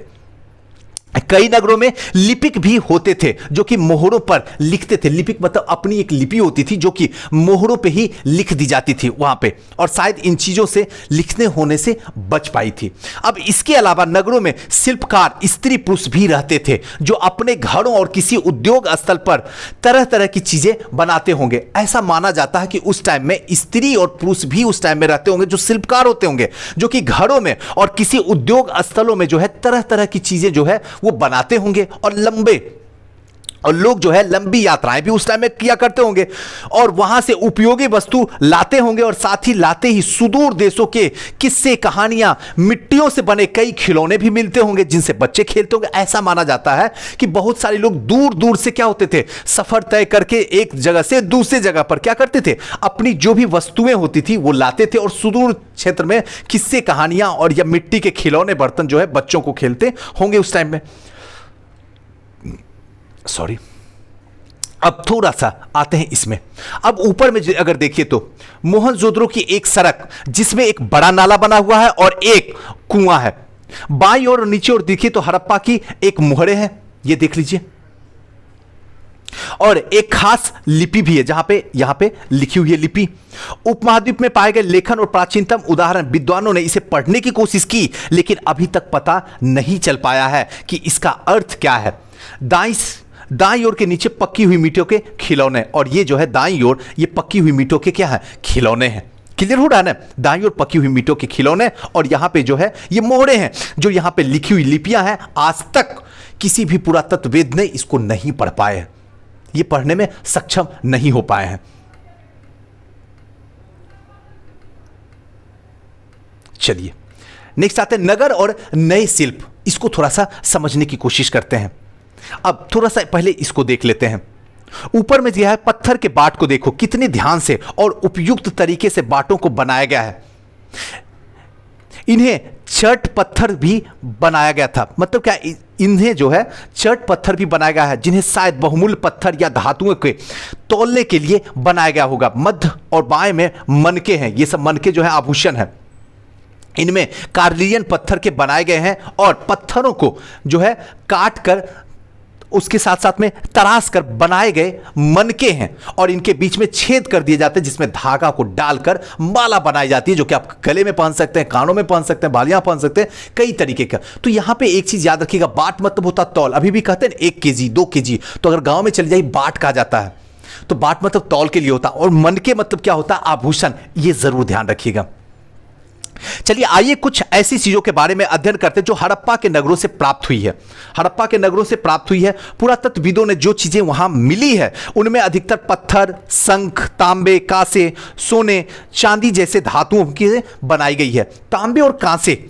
कई नगरों में लिपिक भी होते थे जो कि मोहरों पर लिखते थे लिपिक मतलब अपनी एक लिपि होती थी जो कि मोहरों पे ही लिख दी जाती थी वहाँ पे और शायद इन चीज़ों से लिखने होने से बच पाई थी अब इसके अलावा नगरों में शिल्पकार स्त्री पुरुष भी रहते थे जो अपने घरों और किसी उद्योग स्थल पर तरह तरह की चीज़ें बनाते होंगे ऐसा माना जाता है कि उस टाइम में स्त्री और पुरुष भी उस टाइम में रहते होंगे जो शिल्पकार होते होंगे जो कि घरों में और किसी उद्योग स्थलों में जो है तरह तरह की चीज़ें जो है वो बनाते होंगे और लंबे और लोग जो है लंबी यात्राएं भी उस टाइम में किया करते होंगे और वहां से उपयोगी वस्तु लाते होंगे और साथ ही लाते ही सुदूर देशों के किस्से कहानियां मिट्टियों से बने कई खिलौने भी मिलते होंगे जिनसे बच्चे खेलते होंगे ऐसा माना जाता है कि बहुत सारे लोग दूर दूर से क्या होते थे सफर तय करके एक जगह से दूसरे जगह पर क्या करते थे अपनी जो भी वस्तुएं होती थी वो लाते थे और सुदूर क्षेत्र में किस्से कहानियां और या मिट्टी के खिलौने बर्तन जो है बच्चों को खेलते होंगे उस टाइम में सॉरी अब थोड़ा सा आते हैं इसमें अब ऊपर में अगर देखिए तो मोहनजोदड़ो की एक सड़क जिसमें एक बड़ा नाला बना हुआ है और एक कुआं है बाई और नीचे और देखिए तो हड़प्पा की एक मोहरे है ये देख लीजिए और एक खास लिपि भी है जहां पे यहां पे लिखी हुई है लिपि उपमहाद्वीप में पाए गए लेखन और प्राचीनतम उदाहरण विद्वानों ने इसे पढ़ने की कोशिश की लेकिन अभी तक पता नहीं चल पाया है कि इसका अर्थ क्या है दाइस दाई ओर के नीचे पक्की हुई मीटों के खिलौने और ये जो है दाई ओर ये पक्की हुई मीटों के क्या है खिलौने हैं क्लियर हो रहा है ना दाई और पकी हुई मीटों के खिलौने और यहाँ पे जो है ये मोहरे हैं जो यहाँ पे लिखी हुई लिपियां हैं आज तक किसी भी पुरातत्ववेद ने इसको नहीं पढ़ पाए हैं ये पढ़ने में सक्षम नहीं हो पाए हैं चलिए नेक्स्ट आते हैं नगर और नए शिल्प इसको थोड़ा सा समझने की कोशिश करते हैं अब थोड़ा सा पहले इसको देख लेते हैं ऊपर में दिया है पत्थर के बाट को देखो कितने ध्यान से और उपयुक्त तरीके से बाटों को बनाया गया है इन्हें चट पत्थर भी बनाया गया था मतलब क्या इन्हें जो है चट पत्थर भी बनाया गया है जिन्हें शायद बहुमूल्य पत्थर या धातुओं के तोलने के लिए बनाया गया होगा मध्य और बाएं में मनके हैं ये सब मनके जो है आभूषण है इनमें कार्लियन पत्थर के बनाए गए हैं और पत्थरों को जो है काट कर उसके साथ साथ में तराश कर बनाए गए मनके हैं और इनके बीच में छेद कर दिए जाते हैं जिसमें धागा को डालकर माला बनाई जाती है जो कि आप गले में पहन सकते हैं कानों में पहन सकते हैं बालियां पहन सकते हैं कई तरीके का तो यहाँ पे एक चीज याद रखिएगा बाट मतलब होता तौल अभी भी कहते हैं एक के जी दो के जी तो अगर गाँव में चले जाइए बाट कहा जाता है तो बाट मतलब तौल के लिए होता और मन के मतलब क्या होता आभूषण ये जरूर ध्यान रखिएगा चलिए आइए कुछ ऐसी चीजों के बारे में अध्ययन करते हैं जो हड़प्पा के नगरों से प्राप्त हुई है हड़प्पा के नगरों से प्राप्त हुई है पुरातत्वविदों ने जो चीजें वहां मिली है उनमें अधिकतर पत्थर शंख तांबे कांसे सोने चांदी जैसे धातुओं की बनाई गई है तांबे और कांसे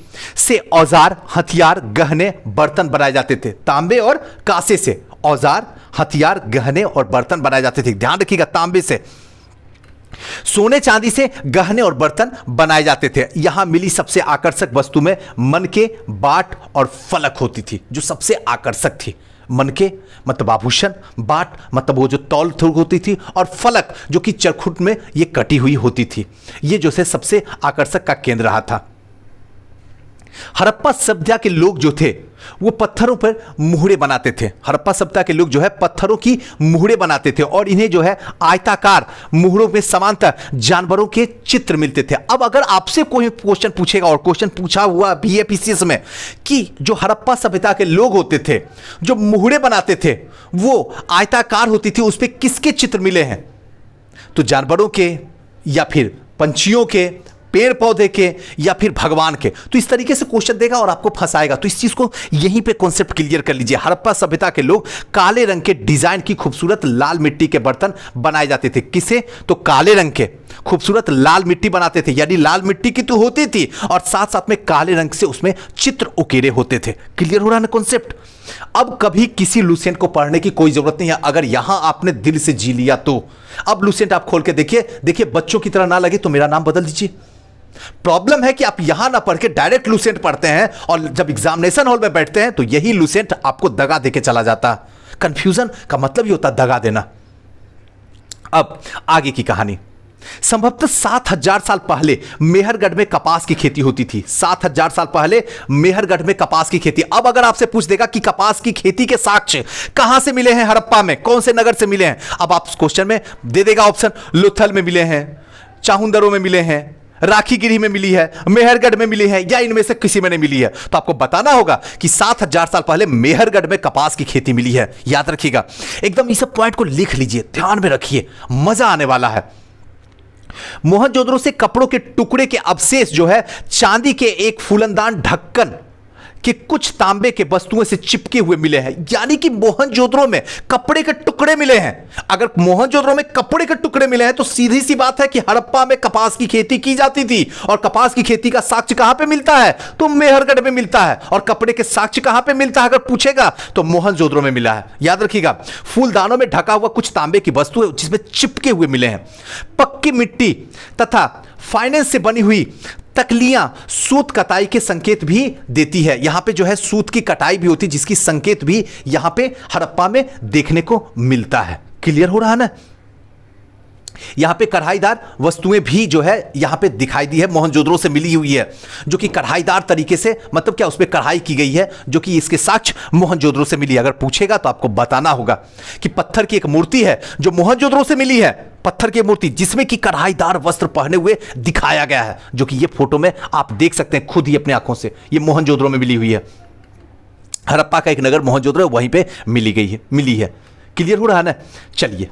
से औजार हथियार गहने बर्तन बनाए जाते थे तांबे और कांसे से औजार हथियार गहने और बर्तन बनाए जाते थे ध्यान रखिएगा तांबे से सोने चांदी से गहने और बर्तन बनाए जाते थे यहां मिली सबसे आकर्षक वस्तु में मन के बाट और फलक होती थी जो सबसे आकर्षक थी मन के मतलब आभूषण बाट मतलब वो जो तौल थुर होती थी और फलक जो कि चरखुट में ये कटी हुई होती थी ये जो है सबसे आकर्षक का केंद्र रहा था हड़प्पा सभ्यता के लोग जो थे वो पत्थरों पर मुहरे बनाते थे हरप्पा सभ्यता के लोग जो है पत्थरों की मुहरे बनाते थे और इन्हें जो है आयताकार मुहरों में समानता जानवरों के चित्र मिलते थे अब अगर आपसे कोई क्वेश्चन पूछेगा और क्वेश्चन पूछा हुआ बी ए में कि जो हरप्पा सभ्यता के लोग होते थे जो मुहड़े बनाते थे वो आयताकार होती थी उस पर किसके चित्र मिले हैं तो जानवरों के या फिर पंछियों के पेड़ पौधे के या फिर भगवान के तो इस तरीके से क्वेश्चन देगा और आपको फंसाएगा तो इस चीज़ को यहीं पे कॉन्सेप्ट क्लियर कर लीजिए हड़प्पा सभ्यता के लोग काले रंग के डिजाइन की खूबसूरत लाल मिट्टी के बर्तन बनाए जाते थे किसे तो काले रंग के खूबसूरत लाल मिट्टी बनाते थे यानी लाल मिट्टी की तो होती थी और साथ साथ में काले रंग से उसमें चित्र उकेरे होते थे क्लियर हो रहा ना कॉन्सेप्ट अब कभी किसी लुसेंट को पढ़ने की कोई जरूरत नहीं है अगर यहां आपने दिल से जी लिया तो अब लुसेंट आप खोल के देखिए देखिए बच्चों की तरह ना लगे तो मेरा नाम बदल दीजिए प्रॉब्लम है कि आप यहां ना पढ़ के डायरेक्ट लूसेंट पढ़ते हैं और जब एग्जामिनेशन हॉल में बैठते हैं तो यही लूसेंट आपको दगा देके चला जाता कंफ्यूजन का मतलब ही होता दगा देना अब आगे की कहानी संभवतः सात हजार साल पहले मेहरगढ़ में कपास की खेती होती थी सात हजार साल पहले मेहरगढ़ में कपास की खेती अब अगर आपसे पूछ देगा कि कपास की खेती के साक्ष्य कहां से मिले हैं हड़प्पा में कौन से नगर से मिले हैं अब आप क्वेश्चन में दे देगा ऑप्शन लुथल में मिले हैं चाहुंदरों में मिले हैं राखी गिरी में मिली है मेहरगढ़ में मिली है या इनमें से किसी में नहीं मिली है तो आपको बताना होगा कि सात हजार साल पहले मेहरगढ़ में कपास की खेती मिली है याद रखिएगा एकदम इस पॉइंट को लिख लीजिए ध्यान में रखिए मजा आने वाला है मोहनजोदड़ो से कपड़ों के टुकड़े के अवशेष जो है चांदी के एक फूलनदान ढक्कन कि कुछ तांबे के वस्तुओं से चिपके हुए मिले हैं यानी कि मोहनजोदड़ो में कपड़े के टुकड़े मिले हैं अगर मोहनजोदड़ो में कपड़े के टुकड़े मिले हैं तो सीधी सी बात है कि हड़प्पा में कपास की खेती की जाती थी और कपास की खेती का साक्ष्य कहां पे मिलता है तो मेहरगढ़ में मिलता है और कपड़े के साक्ष्य कहां पे मिलता है अगर पूछेगा तो मोहनजोदड़ो में मिला है याद रखिएगा फूलदानों में ढका हुआ कुछ तांबे की वस्तु जिसमें चिपके हुए मिले हैं पक्की मिट्टी तथा फाइनेंस से बनी हुई तकलियां सूत कटाई के संकेत भी देती है यहां पे जो है सूत की कटाई भी होती है जिसकी संकेत भी यहां पे हड़प्पा में देखने को मिलता है क्लियर हो रहा ना यहां पे कढ़ाईदार वस्तुएं भी जो है यहां पे दिखाई दी है मोहनजोदड़ो से मिली हुई है जो कि कढ़ाईदार तरीके से मतलब क्या उस पर कढ़ाई की गई है जो कि इसके साक्ष मोहनजोदड़ो से मिली अगर पूछेगा तो आपको बताना होगा कि पत्थर की एक मूर्ति है जो मोहनजोदड़ो से मिली है पत्थर की मूर्ति जिसमें कि कढ़ाईदार वस्त्र पहने हुए दिखाया गया है जो कि ये फोटो में आप देख सकते हैं खुद ही अपने आंखों से ये मोहनजोदड़ो में मिली हुई है हरप्पा का एक नगर मोहनजोदड़ो वहीं पे मिली गई है मिली है क्लियर हो रहा है ना चलिए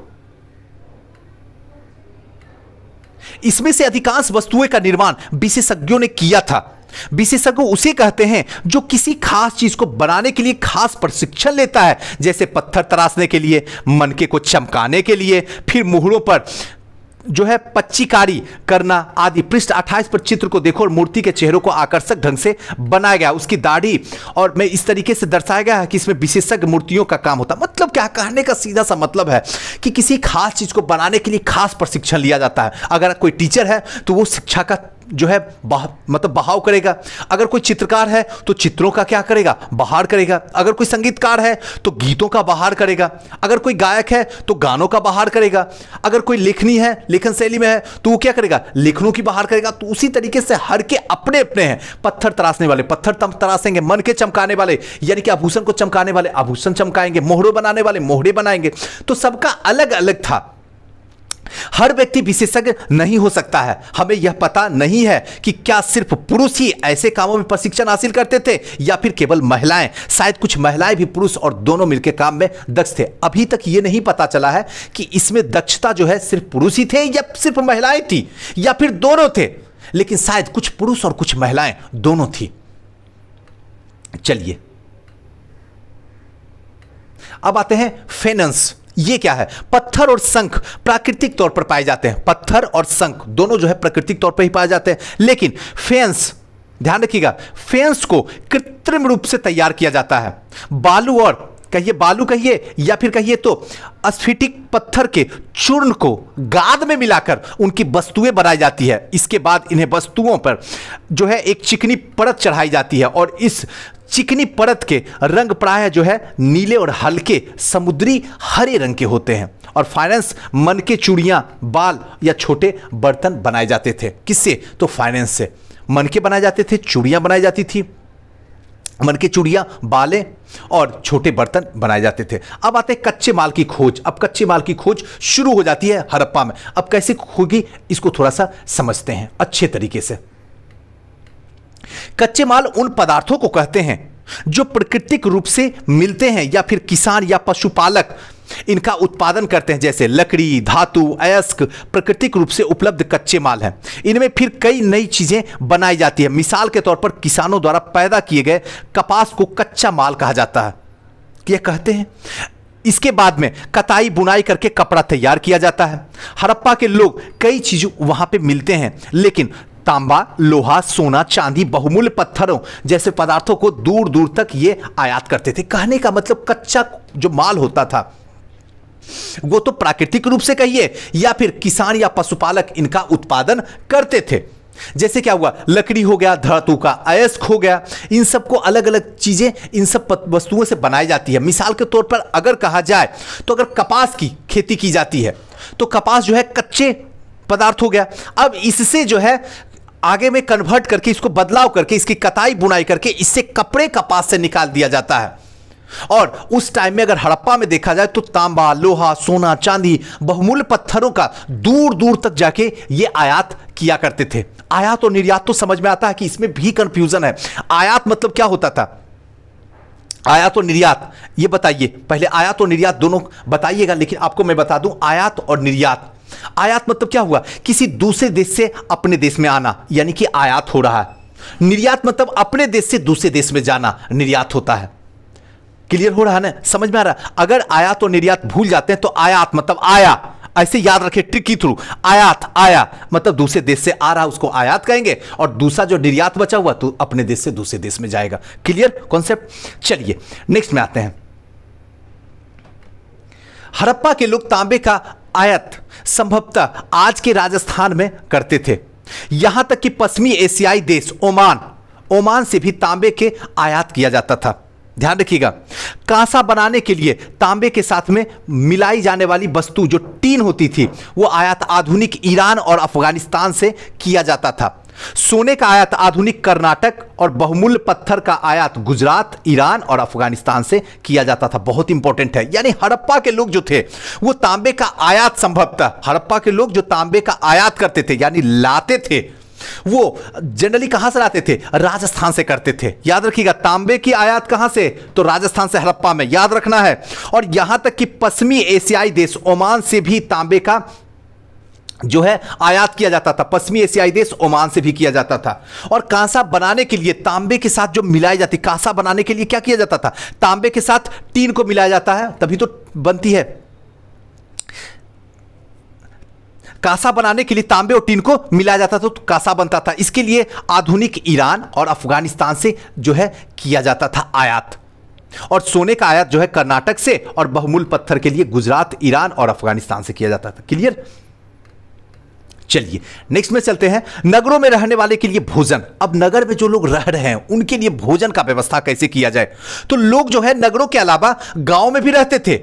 इसमें से अधिकांश वस्तुएं का निर्माण विशेषज्ञों ने किया था विशेषज्ञ उसे कहते हैं जो किसी खास चीज को बनाने के लिए खास प्रशिक्षण लेता है जैसे पत्थर तराशने के लिए मनके को चमकाने के लिए फिर मुहरों पर जो है पच्चीकारी करना आदि पृष्ठ अट्ठाईस पर चित्र को देखो और मूर्ति के चेहरों को आकर्षक ढंग से बनाया गया उसकी दाढ़ी और मैं इस तरीके से दर्शाया गया है कि इसमें विशेषज्ञ मूर्तियों का काम होता मतलब क्या कहने का सीधा सा मतलब है कि किसी खास चीज़ को बनाने के लिए खास प्रशिक्षण लिया जाता है अगर कोई टीचर है तो वो शिक्षा का जो है बहा, मतलब बहाव करेगा अगर कोई चित्रकार है तो चित्रों का क्या करेगा बहार करेगा अगर कोई संगीतकार है तो गीतों का बहार करेगा अगर कोई गायक है तो गानों का बहार करेगा अगर कोई लेखनी है लेखन शैली में है तो वो क्या करेगा लेखनों की बहार करेगा तो उसी तरीके से हर के अपने अपने हैं पत्थर तरासने वाले पत्थर तरासेंगे मन के चमकाने वाले यानी कि आभूषण को चमकाने वाले आभूषण चमकाएंगे मोहरों बनाने वाले मोहरे बनाएंगे तो सबका अलग अलग था हर व्यक्ति विशेषज्ञ नहीं हो सकता है हमें यह पता नहीं है कि क्या सिर्फ पुरुष ही ऐसे कामों में प्रशिक्षण हासिल करते थे या फिर केवल महिलाएं शायद कुछ महिलाएं भी पुरुष और दोनों मिलकर काम में दक्ष थे अभी तक यह नहीं पता चला है कि इसमें दक्षता जो है सिर्फ पुरुष ही थे या सिर्फ महिलाएं थी या फिर दोनों थे लेकिन शायद कुछ पुरुष और कुछ महिलाएं दोनों थी चलिए अब आते हैं फाइनेंस ये क्या है पत्थर और शंख प्राकृतिक तौर पर पाए जाते हैं पत्थर और शंख दोनों जो है प्राकृतिक तौर पर ही पाए जाते हैं लेकिन फेंस ध्यान रखिएगा फेंस को कृत्रिम रूप से तैयार किया जाता है बालू और कहिए बालू कहिए या फिर कहिए तो अस्फिटिक पत्थर के चूर्ण को गाद में मिलाकर उनकी वस्तुएं बनाई जाती है इसके बाद इन्हें वस्तुओं पर जो है एक चिकनी परत चढ़ाई जाती है और इस चिकनी परत के रंग प्राय जो है नीले और हल्के समुद्री हरे रंग के होते हैं और फाइनेंस मन के चूड़ियाँ बाल या छोटे बर्तन बनाए जाते थे किससे तो फाइनेंस से मन के बनाए जाते थे चूड़ियाँ बनाई जाती थी मन के चूड़िया बालें और छोटे बर्तन बनाए जाते थे अब आते हैं कच्चे माल की खोज अब कच्चे माल की खोज शुरू हो जाती है हड़प्पा में अब कैसे होगी इसको थोड़ा सा समझते हैं अच्छे तरीके से कच्चे माल उन पदार्थों को कहते हैं जो प्राकृतिक रूप से मिलते हैं या फिर किसान या पशुपालक इनका उत्पादन करते हैं जैसे लकड़ी धातु अयस्क प्राकृतिक रूप से उपलब्ध कच्चे माल हैं इनमें फिर कई नई चीज़ें बनाई जाती है मिसाल के तौर पर किसानों द्वारा पैदा किए गए कपास को कच्चा माल कहा जाता है यह कहते हैं इसके बाद में कताई बुनाई करके कपड़ा तैयार किया जाता है हड़प्पा के लोग कई चीज़ वहां पे मिलते हैं लेकिन तांबा लोहा सोना चांदी बहुमूल्य पत्थरों जैसे पदार्थों को दूर दूर तक ये आयात करते थे कहने का मतलब कच्चा जो माल होता था वो तो प्राकृतिक रूप से कहिए या फिर किसान या पशुपालक इनका उत्पादन करते थे जैसे क्या हुआ लकड़ी हो गया धातु का अयस्क हो गया इन सबको अलग अलग चीज़ें इन सब वस्तुओं से बनाई जाती है मिसाल के तौर पर अगर कहा जाए तो अगर कपास की खेती की जाती है तो कपास जो है कच्चे पदार्थ हो गया अब इससे जो है आगे में कन्वर्ट करके इसको बदलाव करके इसकी कताई बुनाई करके इससे कपड़े कपास से निकाल दिया जाता है और उस टाइम में अगर हड़प्पा में देखा जाए तो तांबा लोहा सोना चांदी बहुमूल्य पत्थरों का दूर दूर तक जाके ये आयात किया करते थे आयात और निर्यात तो समझ में आता है कि इसमें भी कंफ्यूजन है आयात मतलब क्या होता था आयात और निर्यात ये बताइए पहले आयात और निर्यात दोनों बताइएगा लेकिन आपको मैं बता दूं आयात और निर्यात आयात मतलब क्या हुआ किसी दूसरे देश से अपने देश में आना यानी कि आयात हो रहा है निर्यात मतलब अपने देश से दूसरे देश में जाना निर्यात होता है क्लियर हो रहा है ना समझ में आ रहा है अगर आयात और निर्यात भूल जाते हैं तो आयात मतलब आया ऐसे याद रखें ट्रिकी थ्रू आयात आया मतलब दूसरे देश से आ रहा उसको आयात कहेंगे और दूसरा जो निर्यात बचा हुआ तो अपने देश से दूसरे देश में जाएगा क्लियर कॉन्सेप्ट चलिए नेक्स्ट में आते हैं हड़प्पा के लोग तांबे का आयत संभवतः आज के राजस्थान में करते थे यहां तक कि पश्चिमी एशियाई देश ओमान ओमान से भी तांबे के आयात किया जाता था ध्यान रखिएगा कांसा बनाने के लिए तांबे के साथ में मिलाई जाने वाली वस्तु जो टीन होती थी वो आयात आधुनिक ईरान और अफगानिस्तान से किया जाता था सोने का आयात आधुनिक कर्नाटक और बहुमूल्य पत्थर का आयात गुजरात ईरान और अफगानिस्तान से किया जाता था बहुत इंपॉर्टेंट है यानी हड़प्पा के लोग जो थे वो तांबे का आयात संभव था हड़प्पा के लोग जो तांबे का आयात करते थे यानी लाते थे वो जनरली कहां से लाते थे राजस्थान से करते थे याद रखिएगा तांबे की आयात कहां से तो राजस्थान से हड़प्पा में याद रखना है और यहां तक कि पश्चिमी एशियाई देश ओमान से भी तांबे का जो है आयात किया जाता था पश्चिमी एशियाई देश ओमान से भी किया जाता था और कांसा बनाने के लिए तांबे के साथ जो मिलाई जाती कांसा बनाने के लिए क्या किया जाता था तांबे के साथ टीन को मिलाया जाता है तभी तो बनती है कासा बनाने के लिए तांबे और टीन को मिलाया जाता था तो कासा बनता था इसके लिए आधुनिक ईरान और अफगानिस्तान से जो है किया जाता था आयात और सोने का आयात जो है कर्नाटक से और बहुमूल पत्थर के लिए गुजरात ईरान और अफगानिस्तान से किया जाता था क्लियर चलिए नेक्स्ट में चलते हैं नगरों में रहने वाले के लिए भोजन अब नगर में जो लोग रह रहे हैं उनके लिए भोजन का व्यवस्था कैसे किया जाए तो लोग जो है नगरों के अलावा गांव में भी रहते थे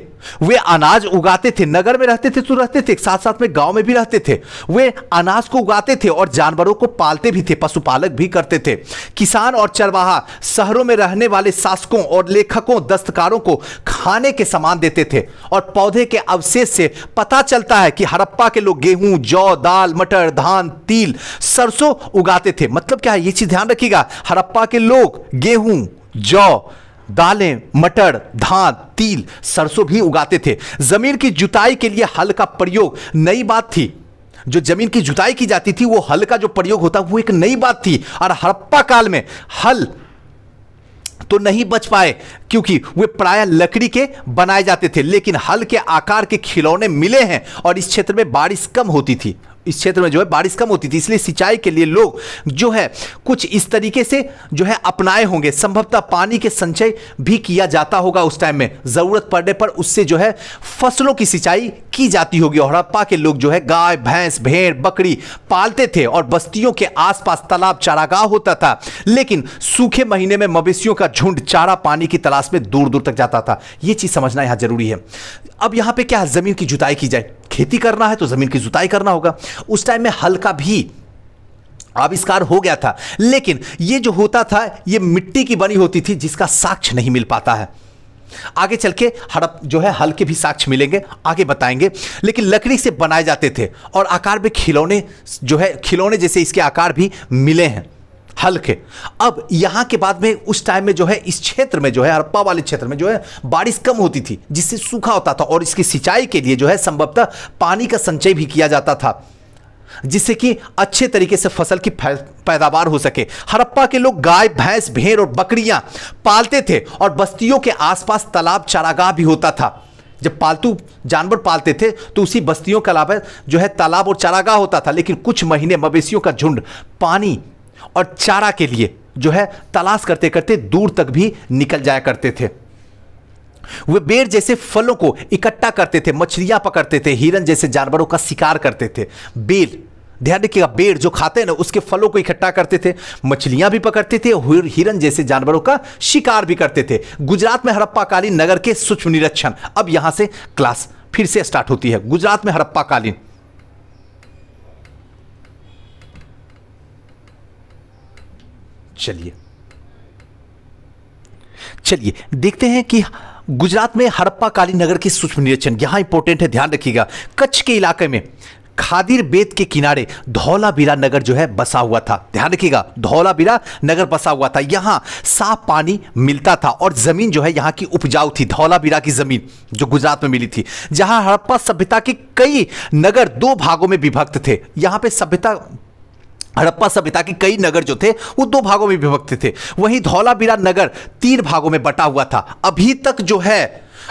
वे अनाज उगाते थे नगर में रहते थे तो रहते थे साथ साथ में गांव में भी रहते थे वे अनाज को उगाते थे और जानवरों को पालते भी थे पशुपालक भी करते थे किसान और चरवाहा शहरों में रहने वाले शासकों और लेखकों दस्तकारों को खाने के सामान देते थे और पौधे के अवशेष से पता चलता है कि हड़प्पा के लोग गेहूं जौ दाल मटर धान तिल सरसों उगाते थे मतलब क्या है ये चीज ध्यान रखिएगा हड़प्पा के लोग गेहूं जौ दालें मटर धान तिल सरसों भी उगाते थे ज़मीन की जुताई के लिए हल का प्रयोग नई बात थी जो जमीन की जुताई की जाती थी वो हल का जो प्रयोग होता वो एक नई बात थी और हड़प्पा काल में हल तो नहीं बच पाए क्योंकि वे प्राय लकड़ी के बनाए जाते थे लेकिन हल के आकार के खिलौने मिले हैं और इस क्षेत्र में बारिश कम होती थी इस क्षेत्र में जो है बारिश कम होती थी इसलिए सिंचाई के लिए लोग जो है कुछ इस तरीके से जो है अपनाए होंगे संभवतः पानी के संचय भी किया जाता होगा उस टाइम में ज़रूरत पड़ने पर उससे जो है फसलों की सिंचाई की जाती होगी और हड़प्पा के लोग जो है गाय भैंस भेड़ बकरी पालते थे और बस्तियों के आसपास तालाब चारागाह होता था लेकिन सूखे महीने में मवेशियों का झुंड चारा पानी की तलाश में दूर दूर तक जाता था यह चीज़ समझना यहां जरूरी है अब यहां पर क्या जमीन की जुताई की जाए खेती करना है तो ज़मीन की जुताई करना होगा उस टाइम में हल का भी आविष्कार हो गया था लेकिन ये जो होता था ये मिट्टी की बनी होती थी जिसका साक्ष्य नहीं मिल पाता है आगे चल के हड़प जो है हल के भी साक्ष्य मिलेंगे आगे बताएंगे लेकिन लकड़ी से बनाए जाते थे और आकार में खिलौने जो है खिलौने जैसे इसके आकार भी मिले हैं हल्के अब यहाँ के बाद में उस टाइम में जो है इस क्षेत्र में जो है अरप्पा वाले क्षेत्र में जो है बारिश कम होती थी जिससे सूखा होता था और इसकी सिंचाई के लिए जो है संभवतः पानी का संचय भी किया जाता था जिससे कि अच्छे तरीके से फसल की पैदावार हो सके हड़प्पा के लोग गाय भैंस भेड़ और बकरियां पालते थे और बस्तियों के आसपास तालाब चारागाह भी होता था जब पालतू जानवर पालते थे तो उसी बस्तियों के अलावा जो है तालाब और चारागाह होता था लेकिन कुछ महीने मवेशियों का झुंड पानी और चारा के लिए जो है तलाश करते करते दूर तक भी निकल जाया करते थे वे बेर जैसे फलों को इकट्ठा करते थे मछलियां पकड़ते थे हिरन जैसे जानवरों का शिकार करते थे बेर ध्यान रखिएगा बेर जो खाते हैं ना उसके फलों को इकट्ठा करते थे मछलियां भी पकड़ते थे हिरन जैसे जानवरों का शिकार भी करते थे गुजरात में हड़प्पाकालीन नगर के सूक्ष्म निरीक्षण अब यहां से क्लास फिर से स्टार्ट होती है गुजरात में हड़प्पाकालीन चलिए चलिए देखते हैं कि गुजरात में हड़प्पा काली नगर की सूक्ष्म निरीक्षण यहां इंपोर्टेंट है ध्यान रखिएगा कच्छ के इलाके में खादिर बेद के किनारे धौला बीरा नगर जो है बसा हुआ था ध्यान रखिएगा धौला बीरा नगर बसा हुआ था यहां साफ पानी मिलता था और जमीन जो है यहां की उपजाऊ थी धौला बीरा की जमीन जो गुजरात में मिली थी जहां हड़प्पा सभ्यता के कई नगर दो भागों में विभक्त थे यहां पे सभ्यता हड़प्पा सभ्यता के कई नगर जो थे वो दो भागों में विभक्त थे वहीं धौलाबीरा नगर तीन भागों में बटा हुआ था अभी तक जो है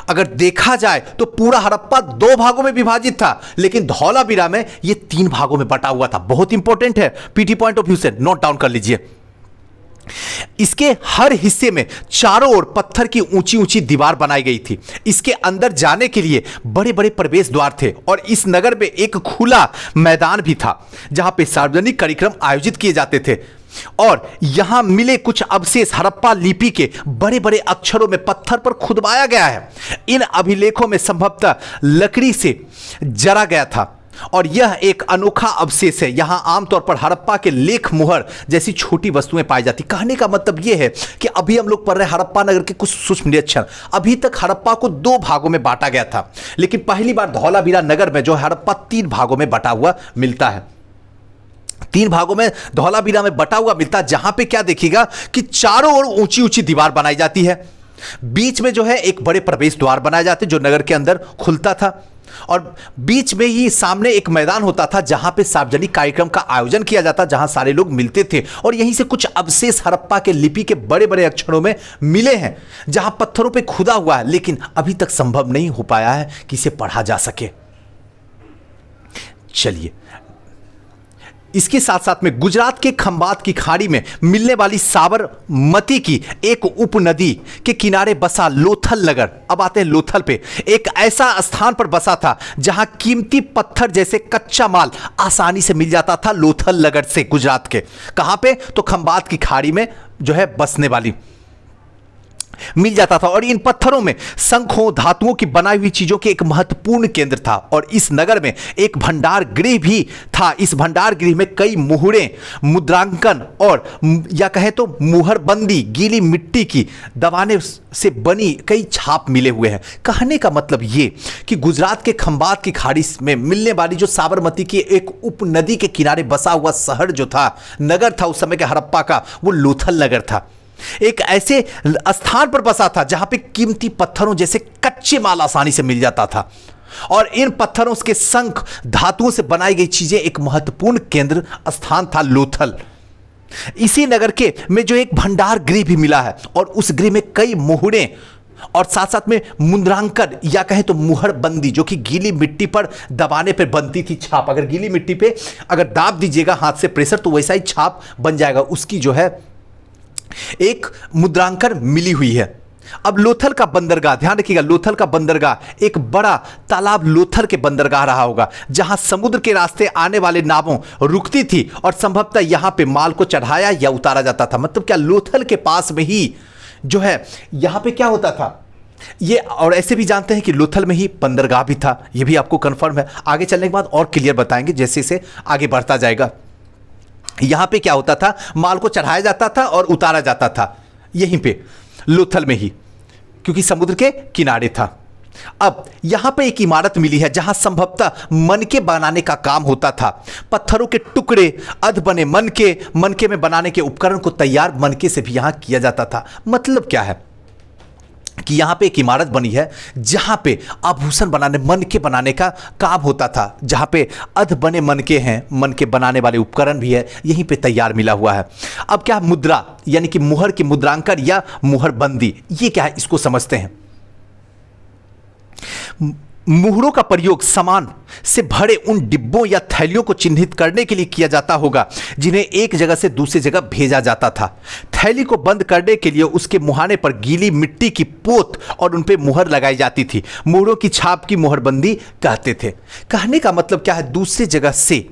अगर देखा जाए तो पूरा हड़प्पा दो भागों में विभाजित था लेकिन धौलाबीरा में ये तीन भागों में बटा हुआ था बहुत इंपॉर्टेंट है पीटी पॉइंट ऑफ व्यू से नोट डाउन कर लीजिए इसके हर हिस्से में चारों ओर पत्थर की ऊंची ऊंची दीवार बनाई गई थी इसके अंदर जाने के लिए बड़े बड़े प्रवेश द्वार थे और इस नगर में एक खुला मैदान भी था जहां पे सार्वजनिक कार्यक्रम आयोजित किए जाते थे और यहां मिले कुछ अवशेष हड़प्पा लिपि के बड़े बड़े अक्षरों में पत्थर पर खुदवाया गया है इन अभिलेखों में संभवतः लकड़ी से जरा गया था और यह एक अनोखा अवशेष है यहां आमतौर पर हड़प्पा के लेख मुहर जैसी छोटी वस्तुएं पाई जाती कहने का मतलब यह है कि अभी हम लोग पढ़ रहे हड़प्पा नगर के कुछ सूक्ष्म निरीक्षण अभी तक हड़प्पा को दो भागों में बांटा गया था लेकिन पहली बार धौलावीरा नगर में जो हड़प्पा तीन भागों में बटा हुआ मिलता है तीन भागों में धौलावीरा में बटा हुआ मिलता है जहां पर क्या देखिएगा कि चारों ओर ऊंची ऊंची दीवार बनाई जाती है बीच में जो है एक बड़े प्रवेश द्वार बनाए जाते जो नगर के अंदर खुलता था और बीच में ही सामने एक मैदान होता था जहां पे सार्वजनिक कार्यक्रम का आयोजन किया जाता जहां सारे लोग मिलते थे और यहीं से कुछ अवशेष हरप्पा के लिपि के बड़े बड़े अक्षरों में मिले हैं जहां पत्थरों पे खुदा हुआ है लेकिन अभी तक संभव नहीं हो पाया है कि इसे पढ़ा जा सके चलिए इसके साथ साथ में गुजरात के खंबात की खाड़ी में मिलने वाली साबरमती की एक उपनदी के किनारे बसा लोथल नगर अब आते हैं लोथल पे एक ऐसा स्थान पर बसा था जहां कीमती पत्थर जैसे कच्चा माल आसानी से मिल जाता था लोथल नगर से गुजरात के कहां पे तो खंबात की खाड़ी में जो है बसने वाली मिल जाता था और इन पत्थरों में संखों धातुओं की बनाई हुई चीजों के एक महत्वपूर्ण केंद्र था और इस नगर में एक भंडार गृह भी था इस भंडार गृह में कई मुहरे मुद्रांकन और या कहें तो मुहरबंदी गीली मिट्टी की दबाने से बनी कई छाप मिले हुए हैं कहने का मतलब ये कि गुजरात के खंबात की खाड़ी में मिलने वाली जो साबरमती की एक उपनदी के किनारे बसा हुआ शहर जो था नगर था उस समय के हड़प्पा का वो लोथल नगर था एक ऐसे स्थान पर बसा था जहां पे कीमती पत्थरों जैसे कच्चे माल आसानी से मिल जाता था और इन पत्थरों के संख धातुओं से बनाई गई चीजें एक महत्वपूर्ण केंद्र स्थान था लोथल इसी नगर के में जो एक भंडार गृह भी मिला है और उस गृह में कई मोहड़े और साथ साथ में मुद्रांकन या कहें तो मुहरबंदी जो कि गीली मिट्टी पर दबाने पर बनती थी छाप अगर गीली मिट्टी पे अगर दाब दीजिएगा हाथ से प्रेशर तो वैसा ही छाप बन जाएगा उसकी जो है एक मुद्रांकन मिली हुई है अब लोथल का बंदरगाह ध्यान रखिएगा लोथल का बंदरगाह एक बड़ा तालाब लोथल के बंदरगाह रहा होगा जहां समुद्र के रास्ते आने वाले नावों रुकती थी और संभवतः यहां पे माल को चढ़ाया या उतारा जाता था मतलब क्या लोथल के पास में ही जो है यहां पे क्या होता था ये और ऐसे भी जानते हैं कि लोथल में ही बंदरगाह भी था यह भी आपको कंफर्म है आगे चलने के बाद और क्लियर बताएंगे जैसे जैसे आगे बढ़ता जाएगा यहां पे क्या होता था माल को चढ़ाया जाता था और उतारा जाता था यहीं पे लोथल में ही क्योंकि समुद्र के किनारे था अब यहां पे एक इमारत मिली है जहां संभवतः मन के बनाने का काम होता था पत्थरों के टुकड़े अध बने मन के मन के में बनाने के उपकरण को तैयार मनके से भी यहां किया जाता था मतलब क्या है कि यहाँ पे एक इमारत बनी है जहाँ पे आभूषण बनाने मन के बनाने का काम होता था जहाँ पे अध बने मन के हैं मन के बनाने वाले उपकरण भी है यहीं पे तैयार मिला हुआ है अब क्या मुद्रा यानी कि मुहर की मुद्रांकन या मुहरबंदी ये क्या है इसको समझते हैं मुहरों का प्रयोग सामान से भरे उन डिब्बों या थैलियों को चिन्हित करने के लिए किया जाता होगा जिन्हें एक जगह से दूसरी जगह भेजा जाता था थैली को बंद करने के लिए उसके मुहाने पर गीली मिट्टी की पोत और उन पर मुहर लगाई जाती थी मुहरों की छाप की मुहरबंदी कहते थे कहने का मतलब क्या है दूसरी जगह से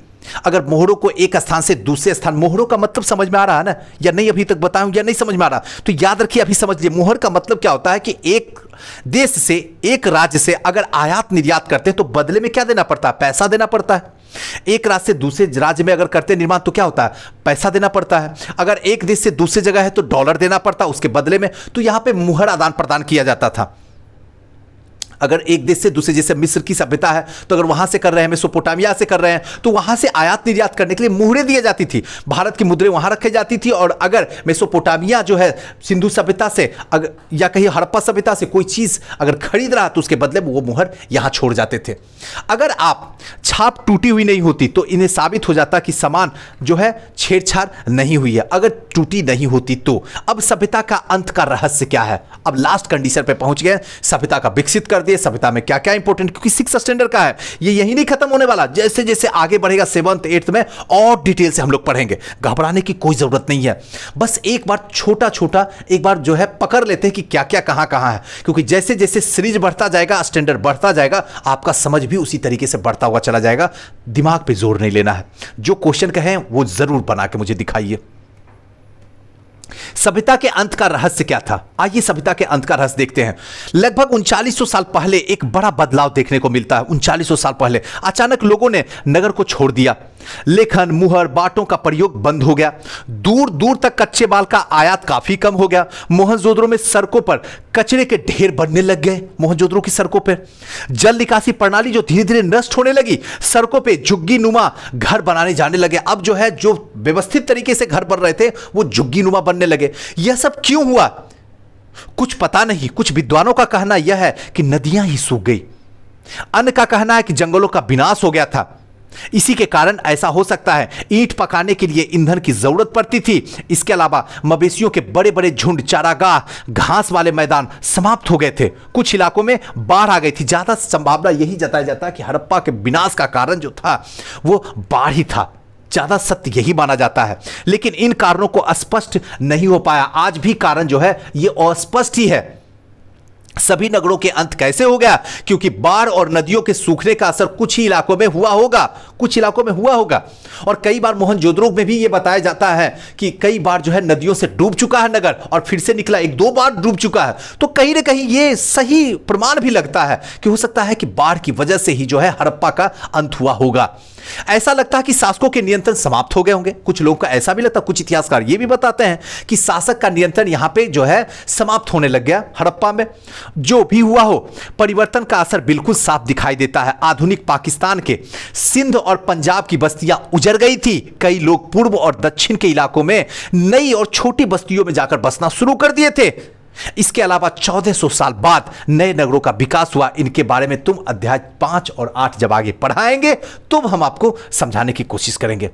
अगर मोहरों को एक स्थान से दूसरे स्थान मोहरों का मतलब समझ में आ रहा है ना या नहीं अभी तक बताऊं या नहीं समझ में आ रहा तो याद रखिए अभी समझ लीजिए मोहर का मतलब क्या होता है कि एक देश से एक राज्य से अगर आयात निर्यात करते हैं तो बदले में क्या देना पड़ता है पैसा देना पड़ता है एक राज्य से दूसरे राज्य में अगर करते निर्माण तो क्या होता है पैसा देना पड़ता है अगर एक देश से दूसरे जगह है तो डॉलर देना पड़ता है उसके बदले में तो यहां पे मुहर आदान प्रदान किया जाता था अगर एक देश से दूसरे जैसे मिस्र की सभ्यता है तो अगर वहां से कर रहे हैं मेसोपोटामिया से कर रहे हैं तो वहां से आयात निर्यात करने के लिए मुहरे दी जाती थी भारत की मुद्रे वहां रखी जाती थी और अगर मेसोपोटामिया जो है सिंधु सभ्यता से अगर या कहीं हड़प्पा सभ्यता से कोई चीज़ अगर खरीद रहा तो उसके बदले वो मुहर यहां छोड़ जाते थे अगर आप छाप टूटी हुई नहीं होती तो इन्हें साबित हो जाता कि सामान जो है छेड़छाड़ नहीं हुई है अगर टूटी नहीं होती तो अब सभ्यता का अंत का रहस्य क्या है अब लास्ट कंडीशन पर पहुंच गए सभ्यता का विकसित कर दिया भारतीय सभ्यता में क्या क्या इंपोर्टेंट क्योंकि सिक्स स्टैंडर्ड का है ये यही नहीं खत्म होने वाला जैसे जैसे आगे बढ़ेगा सेवंथ एट्थ में और डिटेल से हम लोग पढ़ेंगे घबराने की कोई ज़रूरत नहीं है बस एक बार छोटा छोटा एक बार जो है पकड़ लेते हैं कि क्या क्या कहाँ कहाँ है क्योंकि जैसे जैसे सीरीज बढ़ता जाएगा स्टैंडर्ड बढ़ता जाएगा आपका समझ भी उसी तरीके से बढ़ता हुआ चला जाएगा दिमाग पर जोर नहीं लेना है जो क्वेश्चन कहें वो ज़रूर बना के मुझे दिखाइए सभ्यता के अंत का रहस्य क्या था आइए सभ्यता के अंत का रहस्य देखते हैं लगभग उनचालीस साल पहले एक बड़ा बदलाव देखने को मिलता है उनचालीस साल पहले अचानक लोगों ने नगर को छोड़ दिया लेखन मुहर बाटों का प्रयोग बंद हो गया दूर दूर तक कच्चे माल का आयात काफी कम हो गया मोहनजोद्रो में सड़कों पर कचरे के ढेर बनने लग गए मोहनजोद्रो की सड़कों पर जल निकासी प्रणाली जो धीरे धीरे नष्ट होने लगी सड़कों पर झुग्गी नुमा घर बनाने जाने लगे अब जो है जो व्यवस्थित तरीके से घर बन रहे थे वो झुग्गी नुमा बनने ढूंढने लगे यह सब क्यों हुआ कुछ पता नहीं कुछ विद्वानों का कहना यह है कि नदियां ही सूख गई अन्य का कहना है कि जंगलों का विनाश हो गया था इसी के कारण ऐसा हो सकता है ईंट पकाने के लिए ईंधन की जरूरत पड़ती थी इसके अलावा मवेशियों के बड़े बड़े झुंड चारागाह घास वाले मैदान समाप्त हो गए थे कुछ इलाकों में बाढ़ आ गई थी ज्यादा संभावना यही जताया जाता है कि हड़प्पा के विनाश का कारण जो था वो बाढ़ ही था ज़्यादा सत्य यही माना जाता है लेकिन इन कारणों को अस्पष्ट नहीं हो पाया आज भी कारण जो है ये अस्पष्ट ही है सभी नगरों के अंत कैसे हो गया क्योंकि बाढ़ और नदियों के सूखने का असर कुछ ही इलाकों में हुआ होगा कुछ इलाकों में हुआ होगा और कई बार मोहन जोद्रोग में भी यह बताया जाता है कि कई बार जो है नदियों से डूब चुका है नगर और फिर से निकला एक दो बार डूब चुका है तो कहीं ना कहीं ये सही प्रमाण भी लगता है कि हो सकता है कि बाढ़ की वजह से ही जो है हड़प्पा का अंत हुआ होगा ऐसा लगता है कि शासकों के नियंत्रण समाप्त हो गए होंगे कुछ लोगों का ऐसा भी लगता कुछ इतिहासकार ये भी बताते हैं कि शासक का नियंत्रण यहां पे जो है समाप्त होने लग गया हड़प्पा में जो भी हुआ हो परिवर्तन का असर बिल्कुल साफ दिखाई देता है आधुनिक पाकिस्तान के सिंध और पंजाब की बस्तियां उजर गई थी कई लोग पूर्व और दक्षिण के इलाकों में नई और छोटी बस्तियों में जाकर बसना शुरू कर दिए थे इसके अलावा 1400 साल बाद नए नगरों का विकास हुआ इनके बारे में तुम अध्याय पांच और आठ जब आगे पढ़ाएंगे तुम हम आपको समझाने की कोशिश करेंगे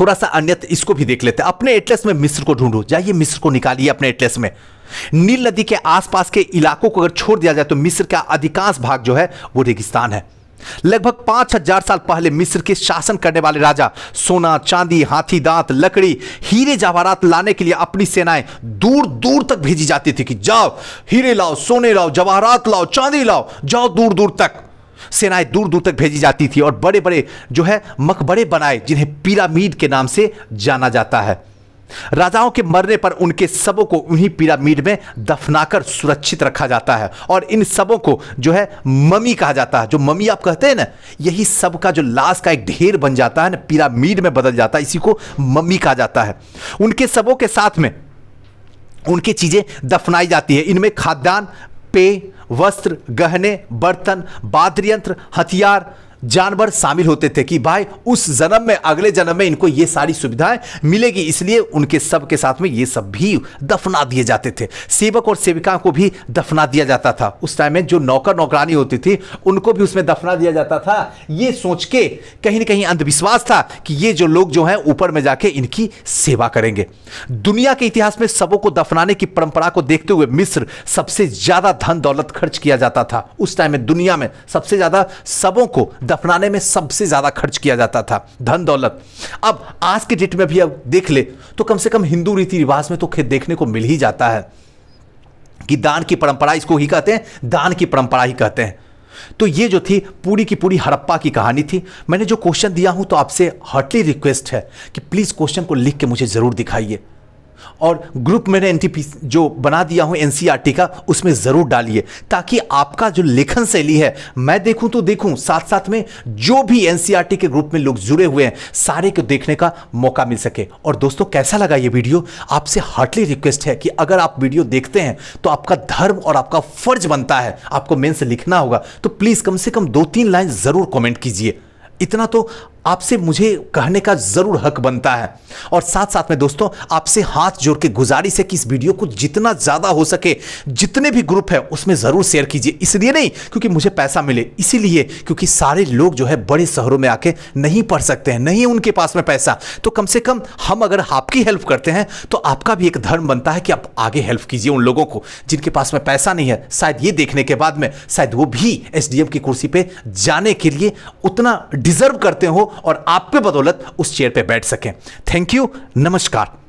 थोड़ा सा अन्य इसको भी देख लेते हैं अपने एटलेस में मिस्र को ढूंढो जाइए मिस्र को निकालिए अपने एटलेस में नील नदी के आसपास के इलाकों को अगर छोड़ दिया जाए तो मिस्र का अधिकांश भाग जो है वो रेगिस्तान है लगभग पांच हजार साल पहले मिस्र के शासन करने वाले राजा सोना चांदी हाथी दांत लकड़ी हीरे जवाहरात लाने के लिए अपनी सेनाएं दूर दूर तक भेजी जाती थी कि जाओ हीरे लाओ सोने लाओ जवाहरात लाओ चांदी लाओ जाओ दूर दूर तक सेनाएं दूर दूर तक भेजी जाती थी और बड़े बड़े जो है मकबरे बनाए जिन्हें पिरामिड के नाम से जाना जाता है राजाओं के मरने पर उनके सबों को उन्हीं पिरामिड में दफनाकर सुरक्षित रखा जाता है और इन सबों को जो है ममी कहा जाता है जो ममी आप कहते हैं ना यही सब का जो लाश का एक ढेर बन जाता है ना पिरामिड में बदल जाता है इसी को ममी कहा जाता है उनके सबों के साथ में उनकी चीज़ें दफनाई जाती है इनमें खाद्यान्न पेय वस्त्र गहने बर्तन वाद्य यंत्र हथियार जानवर शामिल होते थे कि भाई उस जन्म में अगले जन्म में इनको ये सारी सुविधाएं मिलेगी इसलिए उनके सब के साथ में ये सब भी दफना दिए जाते थे सेवक और सेविका को भी दफना दिया जाता था उस टाइम में जो नौकर नौकरानी होती थी उनको भी उसमें दफना दिया जाता था ये सोच के कहीं ना कहीं अंधविश्वास था कि ये जो लोग जो हैं ऊपर में जाके इनकी सेवा करेंगे दुनिया के इतिहास में सबों को दफनाने की परंपरा को देखते हुए मिस्र सबसे ज्यादा धन दौलत खर्च किया जाता था उस टाइम में दुनिया में सबसे ज्यादा सबों को दफ अपनाने में सबसे ज़्यादा खर्च किया जाता था धन दौलत अब आज के डेट में भी अब देख ले तो कम से कम हिंदू रीति रिवाज में तो खेत देखने को मिल ही जाता है कि दान की परंपरा इसको ही कहते हैं दान की परंपरा ही कहते हैं तो ये जो थी पूरी की पूरी हड़प्पा की कहानी थी मैंने जो क्वेश्चन दिया हूं तो आपसे हार्टली रिक्वेस्ट है कि प्लीज़ क्वेश्चन को लिख के मुझे ज़रूर दिखाइए और ग्रुप मैंने एन जो बना दिया हूँ एन e का उसमें ज़रूर डालिए ताकि आपका जो लेखन शैली है मैं देखूँ तो देखूँ साथ साथ में जो भी एन e के ग्रुप में लोग जुड़े हुए हैं सारे को देखने का मौका मिल सके और दोस्तों कैसा लगा ये वीडियो आपसे हार्टली रिक्वेस्ट है कि अगर आप वीडियो देखते हैं तो आपका धर्म और आपका फर्ज बनता है आपको मेन से लिखना होगा तो प्लीज़ कम से कम दो तीन लाइन ज़रूर कमेंट कीजिए इतना तो आपसे मुझे कहने का ज़रूर हक बनता है और साथ साथ में दोस्तों आपसे हाथ जोड़ के गुजारिश है कि इस वीडियो को जितना ज़्यादा हो सके जितने भी ग्रुप है उसमें ज़रूर शेयर कीजिए इसलिए नहीं क्योंकि मुझे पैसा मिले इसीलिए क्योंकि सारे लोग जो है बड़े शहरों में आके नहीं पढ़ सकते हैं नहीं उनके पास में पैसा तो कम से कम हम अगर आपकी हेल्प करते हैं तो आपका भी एक धर्म बनता है कि आप आगे हेल्प कीजिए उन लोगों को जिनके पास में पैसा नहीं है शायद ये देखने के बाद में शायद वो भी एसडीएम की कुर्सी पे जाने के लिए उतना डिजर्व करते हो और आपके बदौलत उस चेयर पर बैठ सकें थैंक यू नमस्कार